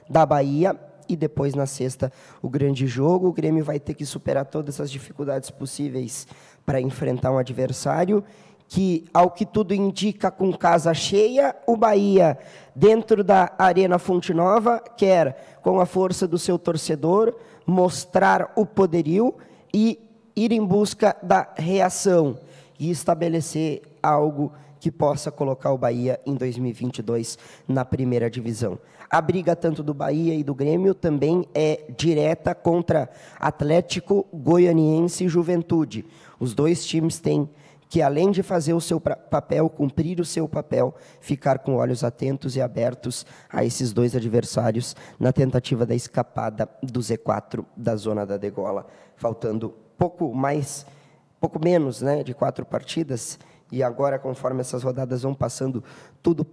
da Bahia, e depois na sexta o grande jogo. O Grêmio vai ter que superar todas as dificuldades possíveis para enfrentar um adversário que, ao que tudo indica, com casa cheia, o Bahia, dentro da Arena Fonte Nova, quer, com a força do seu torcedor, mostrar o poderio e ir em busca da reação e estabelecer algo que possa colocar o Bahia em 2022 na primeira divisão. A briga tanto do Bahia e do Grêmio também é direta contra Atlético Goianiense e Juventude. Os dois times têm que, além de fazer o seu papel, cumprir o seu papel, ficar com olhos atentos e abertos a esses dois adversários na tentativa da escapada do Z4 da zona da degola, faltando pouco mais, pouco menos, né, de quatro partidas. E agora, conforme essas rodadas vão passando, tudo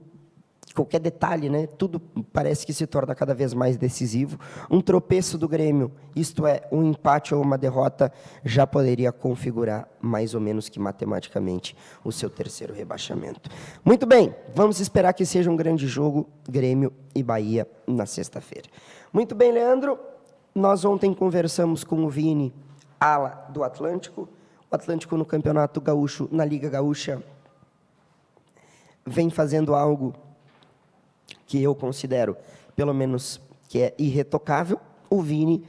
qualquer detalhe, né? Tudo parece que se torna cada vez mais decisivo. Um tropeço do Grêmio, isto é, um empate ou uma derrota, já poderia configurar mais ou menos que matematicamente o seu terceiro rebaixamento. Muito bem, vamos esperar que seja um grande jogo Grêmio e Bahia na sexta-feira. Muito bem, Leandro. Nós ontem conversamos com o Vini, ala do Atlântico o Atlântico no Campeonato Gaúcho, na Liga Gaúcha, vem fazendo algo que eu considero, pelo menos, que é irretocável. O Vini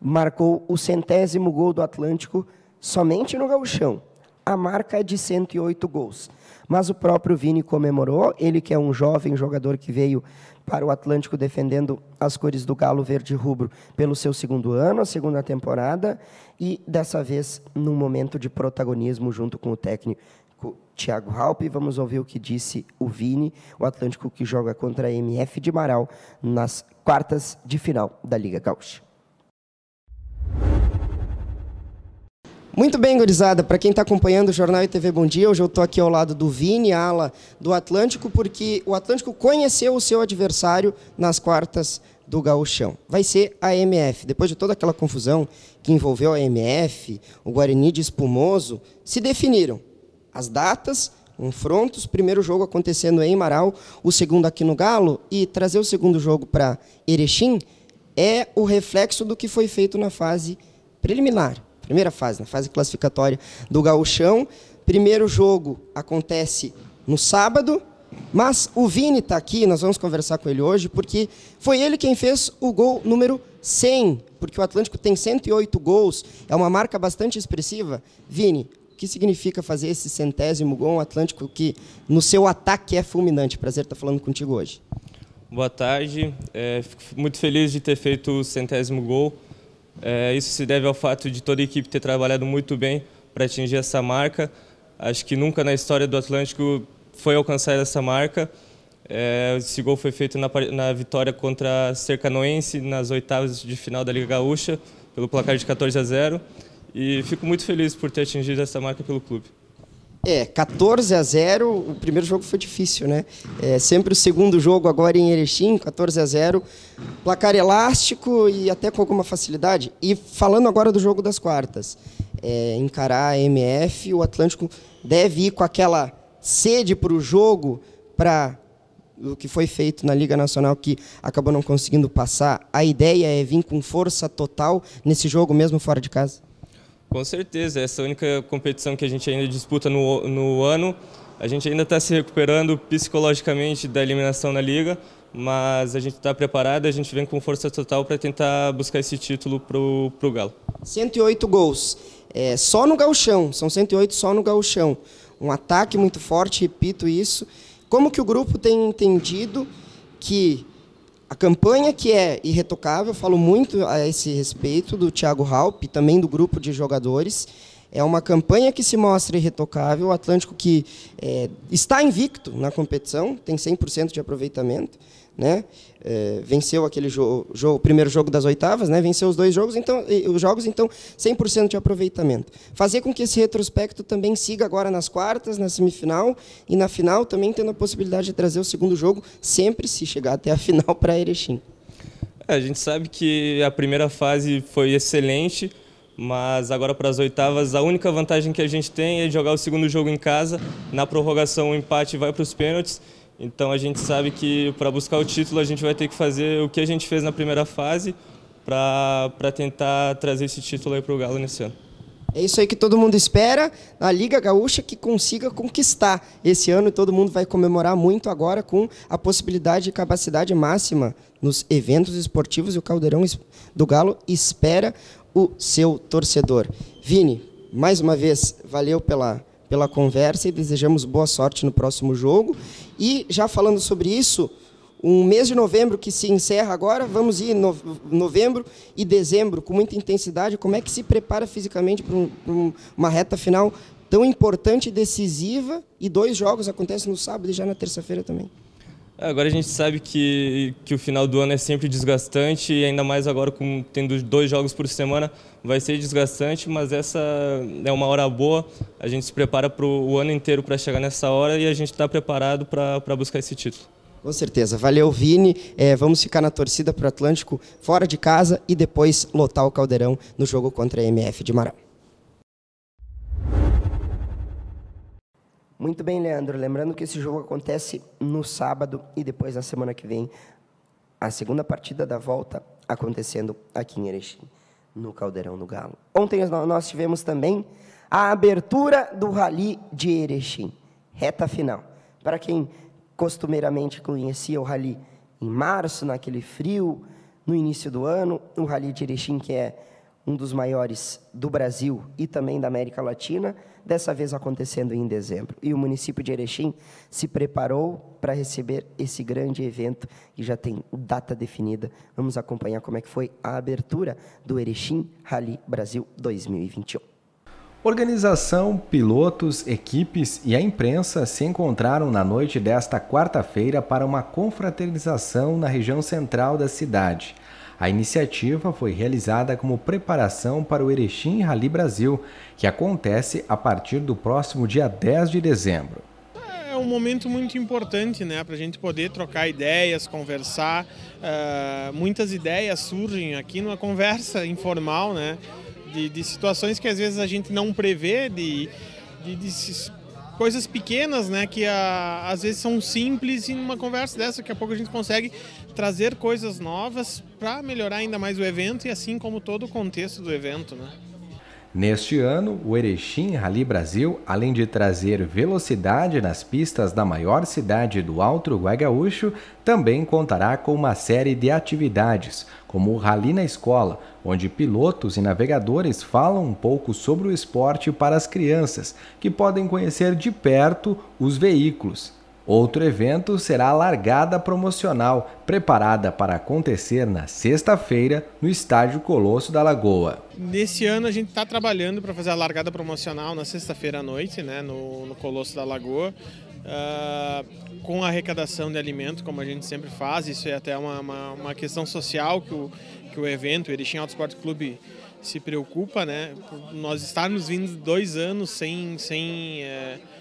marcou o centésimo gol do Atlântico somente no Gauchão a marca é de 108 gols. Mas o próprio Vini comemorou, ele que é um jovem jogador que veio para o Atlântico defendendo as cores do Galo Verde Rubro pelo seu segundo ano, a segunda temporada, e dessa vez num momento de protagonismo junto com o técnico Thiago Halpe. Vamos ouvir o que disse o Vini, o Atlântico que joga contra a MF de Marau nas quartas de final da Liga Gaúcha. Muito bem, gurizada. Para quem está acompanhando o Jornal e TV Bom Dia, hoje eu estou aqui ao lado do Vini Ala do Atlântico, porque o Atlântico conheceu o seu adversário nas quartas do Gauchão. Vai ser a MF. Depois de toda aquela confusão que envolveu a MF, o Guarani de Espumoso, se definiram as datas, confrontos, primeiro jogo acontecendo em Marau, o segundo aqui no Galo, e trazer o segundo jogo para Erechim é o reflexo do que foi feito na fase preliminar primeira fase, na fase classificatória do Gauchão. Primeiro jogo acontece no sábado, mas o Vini está aqui, nós vamos conversar com ele hoje, porque foi ele quem fez o gol número 100, porque o Atlântico tem 108 gols, é uma marca bastante expressiva. Vini, o que significa fazer esse centésimo gol, um Atlântico que no seu ataque é fulminante? Prazer estar falando contigo hoje. Boa tarde, é, fico muito feliz de ter feito o centésimo gol. É, isso se deve ao fato de toda a equipe ter trabalhado muito bem para atingir essa marca. Acho que nunca na história do Atlântico foi alcançada essa marca. É, esse gol foi feito na, na vitória contra a Cercanoense nas oitavas de final da Liga Gaúcha, pelo placar de 14 a 0. E fico muito feliz por ter atingido essa marca pelo clube. É, 14 a 0. O primeiro jogo foi difícil, né? É, sempre o segundo jogo, agora em Erechim, 14 a 0. Placar elástico e até com alguma facilidade. E falando agora do jogo das quartas, é, encarar a MF, o Atlântico deve ir com aquela sede para o jogo, para o que foi feito na Liga Nacional, que acabou não conseguindo passar. A ideia é vir com força total nesse jogo, mesmo fora de casa? Com certeza, essa única competição que a gente ainda disputa no, no ano. A gente ainda está se recuperando psicologicamente da eliminação na Liga, mas a gente está preparado, a gente vem com força total para tentar buscar esse título para o Galo. 108 gols, é, só no galchão, são 108 só no galchão. Um ataque muito forte, repito isso. Como que o grupo tem entendido que a campanha que é irretocável, falo muito a esse respeito do Thiago Halp, também do grupo de jogadores. É uma campanha que se mostra irretocável. O Atlântico que é, está invicto na competição, tem 100% de aproveitamento né? É, venceu aquele jogo, jogo, primeiro jogo das oitavas, né? Venceu os dois jogos, então os jogos então 100% de aproveitamento. Fazer com que esse retrospecto também siga agora nas quartas, na semifinal e na final também tendo a possibilidade de trazer o segundo jogo sempre se chegar até a final para Erechim. É, a gente sabe que a primeira fase foi excelente, mas agora para as oitavas a única vantagem que a gente tem é jogar o segundo jogo em casa. Na prorrogação o empate vai para os pênaltis então a gente sabe que para buscar o título a gente vai ter que fazer o que a gente fez na primeira fase para tentar trazer esse título aí para o Galo nesse ano. É isso aí que todo mundo espera na Liga Gaúcha que consiga conquistar esse ano e todo mundo vai comemorar muito agora com a possibilidade de capacidade máxima nos eventos esportivos e o Caldeirão do Galo espera o seu torcedor. Vini, mais uma vez, valeu pela pela conversa e desejamos boa sorte no próximo jogo. E já falando sobre isso, um mês de novembro que se encerra agora, vamos ir novembro e dezembro com muita intensidade. Como é que se prepara fisicamente para um, uma reta final tão importante, e decisiva e dois jogos acontecem no sábado e já na terça-feira também? Agora a gente sabe que, que o final do ano é sempre desgastante e ainda mais agora com, tendo dois jogos por semana vai ser desgastante, mas essa é uma hora boa. A gente se prepara para o ano inteiro para chegar nessa hora e a gente está preparado para buscar esse título. Com certeza. Valeu, Vini. É, vamos ficar na torcida para o Atlântico fora de casa e depois lotar o Caldeirão no jogo contra a MF de Maranhão. Muito bem, Leandro. Lembrando que esse jogo acontece no sábado e depois na semana que vem a segunda partida da volta acontecendo aqui em Erechim, no Caldeirão do Galo. Ontem nós tivemos também a abertura do Rally de Erechim, reta final. Para quem costumeiramente conhecia o Rally em março, naquele frio, no início do ano, o Rally de Erechim que é um dos maiores do Brasil e também da América Latina, dessa vez acontecendo em dezembro. E o município de Erechim se preparou para receber esse grande evento e já tem data definida. Vamos acompanhar como é que foi a abertura do Erechim Rally Brasil 2021. Organização, pilotos, equipes e a imprensa se encontraram na noite desta quarta-feira para uma confraternização na região central da cidade. A iniciativa foi realizada como preparação para o Erechim Rally Brasil, que acontece a partir do próximo dia 10 de dezembro. É um momento muito importante né, para a gente poder trocar ideias, conversar. Uh, muitas ideias surgem aqui numa conversa informal, né, de, de situações que às vezes a gente não prevê, de, de, de coisas pequenas, né, que a, ah, às vezes são simples e numa conversa dessa, daqui a pouco a gente consegue trazer coisas novas para melhorar ainda mais o evento e assim como todo o contexto do evento, né? Neste ano, o Erechim Rally Brasil, além de trazer velocidade nas pistas da maior cidade do Alto Uruguai Gaúcho, também contará com uma série de atividades, como o Rally na Escola, onde pilotos e navegadores falam um pouco sobre o esporte para as crianças, que podem conhecer de perto os veículos Outro evento será a largada promocional, preparada para acontecer na sexta-feira no Estádio Colosso da Lagoa. Nesse ano a gente está trabalhando para fazer a largada promocional na sexta-feira à noite, né, no, no Colosso da Lagoa, uh, com a arrecadação de alimento, como a gente sempre faz. Isso é até uma, uma, uma questão social que o, que o evento, o Erechim Auto Esporte Clube, se preocupa, né? Por nós estarmos vindo dois anos sem... sem uh,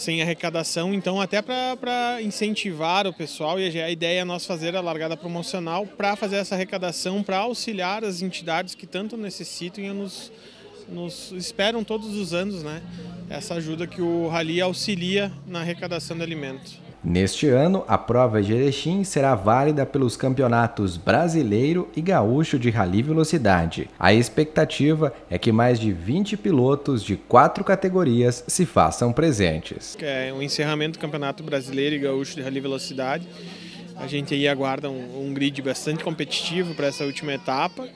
sem arrecadação, então até para incentivar o pessoal e a ideia é nós fazer a largada promocional para fazer essa arrecadação, para auxiliar as entidades que tanto necessitam e nos, nos esperam todos os anos, né? Essa ajuda que o Rally auxilia na arrecadação de alimentos. Neste ano, a prova de Erechim será válida pelos campeonatos brasileiro e gaúcho de rally velocidade. A expectativa é que mais de 20 pilotos de quatro categorias se façam presentes. É o um encerramento do Campeonato Brasileiro e Gaúcho de Rally Velocidade. A gente aí aguarda um, um grid bastante competitivo para essa última etapa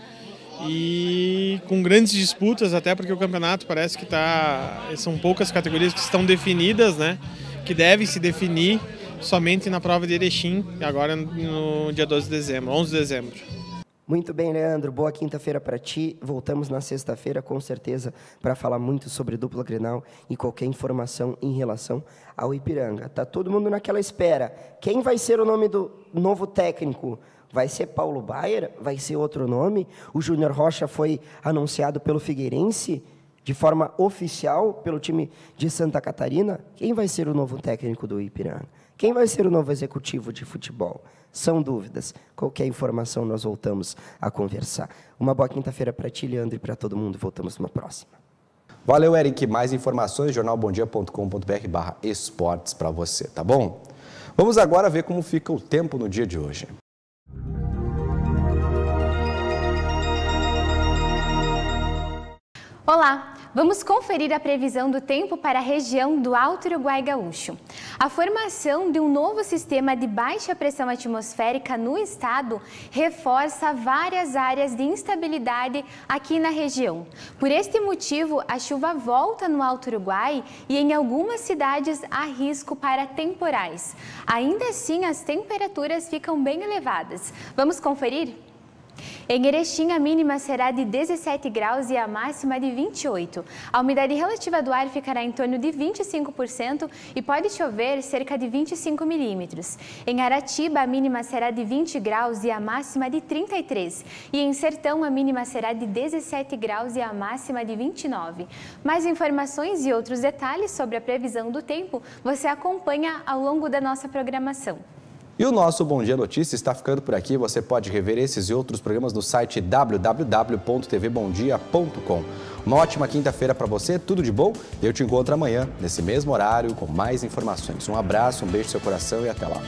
e com grandes disputas até porque o campeonato parece que tá são poucas categorias que estão definidas, né? que deve se definir somente na prova de Erechim, agora no dia 12 de dezembro, 11 de dezembro. Muito bem, Leandro. Boa quinta-feira para ti. Voltamos na sexta-feira, com certeza, para falar muito sobre dupla Grenal e qualquer informação em relação ao Ipiranga. Tá todo mundo naquela espera. Quem vai ser o nome do novo técnico? Vai ser Paulo Baier? Vai ser outro nome? O Júnior Rocha foi anunciado pelo Figueirense? de forma oficial pelo time de Santa Catarina, quem vai ser o novo técnico do Ipiranga? Quem vai ser o novo executivo de futebol? São dúvidas. Qualquer informação nós voltamos a conversar. Uma boa quinta-feira para ti, Leandro, e para todo mundo. Voltamos numa próxima. Valeu, Eric. Mais informações, jornalbomdia.com.br barra esportes para você, tá bom? Vamos agora ver como fica o tempo no dia de hoje. Olá! Vamos conferir a previsão do tempo para a região do Alto Uruguai Gaúcho. A formação de um novo sistema de baixa pressão atmosférica no estado reforça várias áreas de instabilidade aqui na região. Por este motivo, a chuva volta no Alto Uruguai e em algumas cidades há risco para temporais. Ainda assim, as temperaturas ficam bem elevadas. Vamos conferir? Em Erechim, a mínima será de 17 graus e a máxima de 28. A umidade relativa do ar ficará em torno de 25% e pode chover cerca de 25 milímetros. Em Aratiba, a mínima será de 20 graus e a máxima de 33. E em Sertão, a mínima será de 17 graus e a máxima de 29. Mais informações e outros detalhes sobre a previsão do tempo você acompanha ao longo da nossa programação. E o nosso Bom Dia Notícia está ficando por aqui. Você pode rever esses e outros programas no site www.tvbomdia.com. Uma ótima quinta-feira para você, tudo de bom. Eu te encontro amanhã, nesse mesmo horário, com mais informações. Um abraço, um beijo no seu coração e até lá.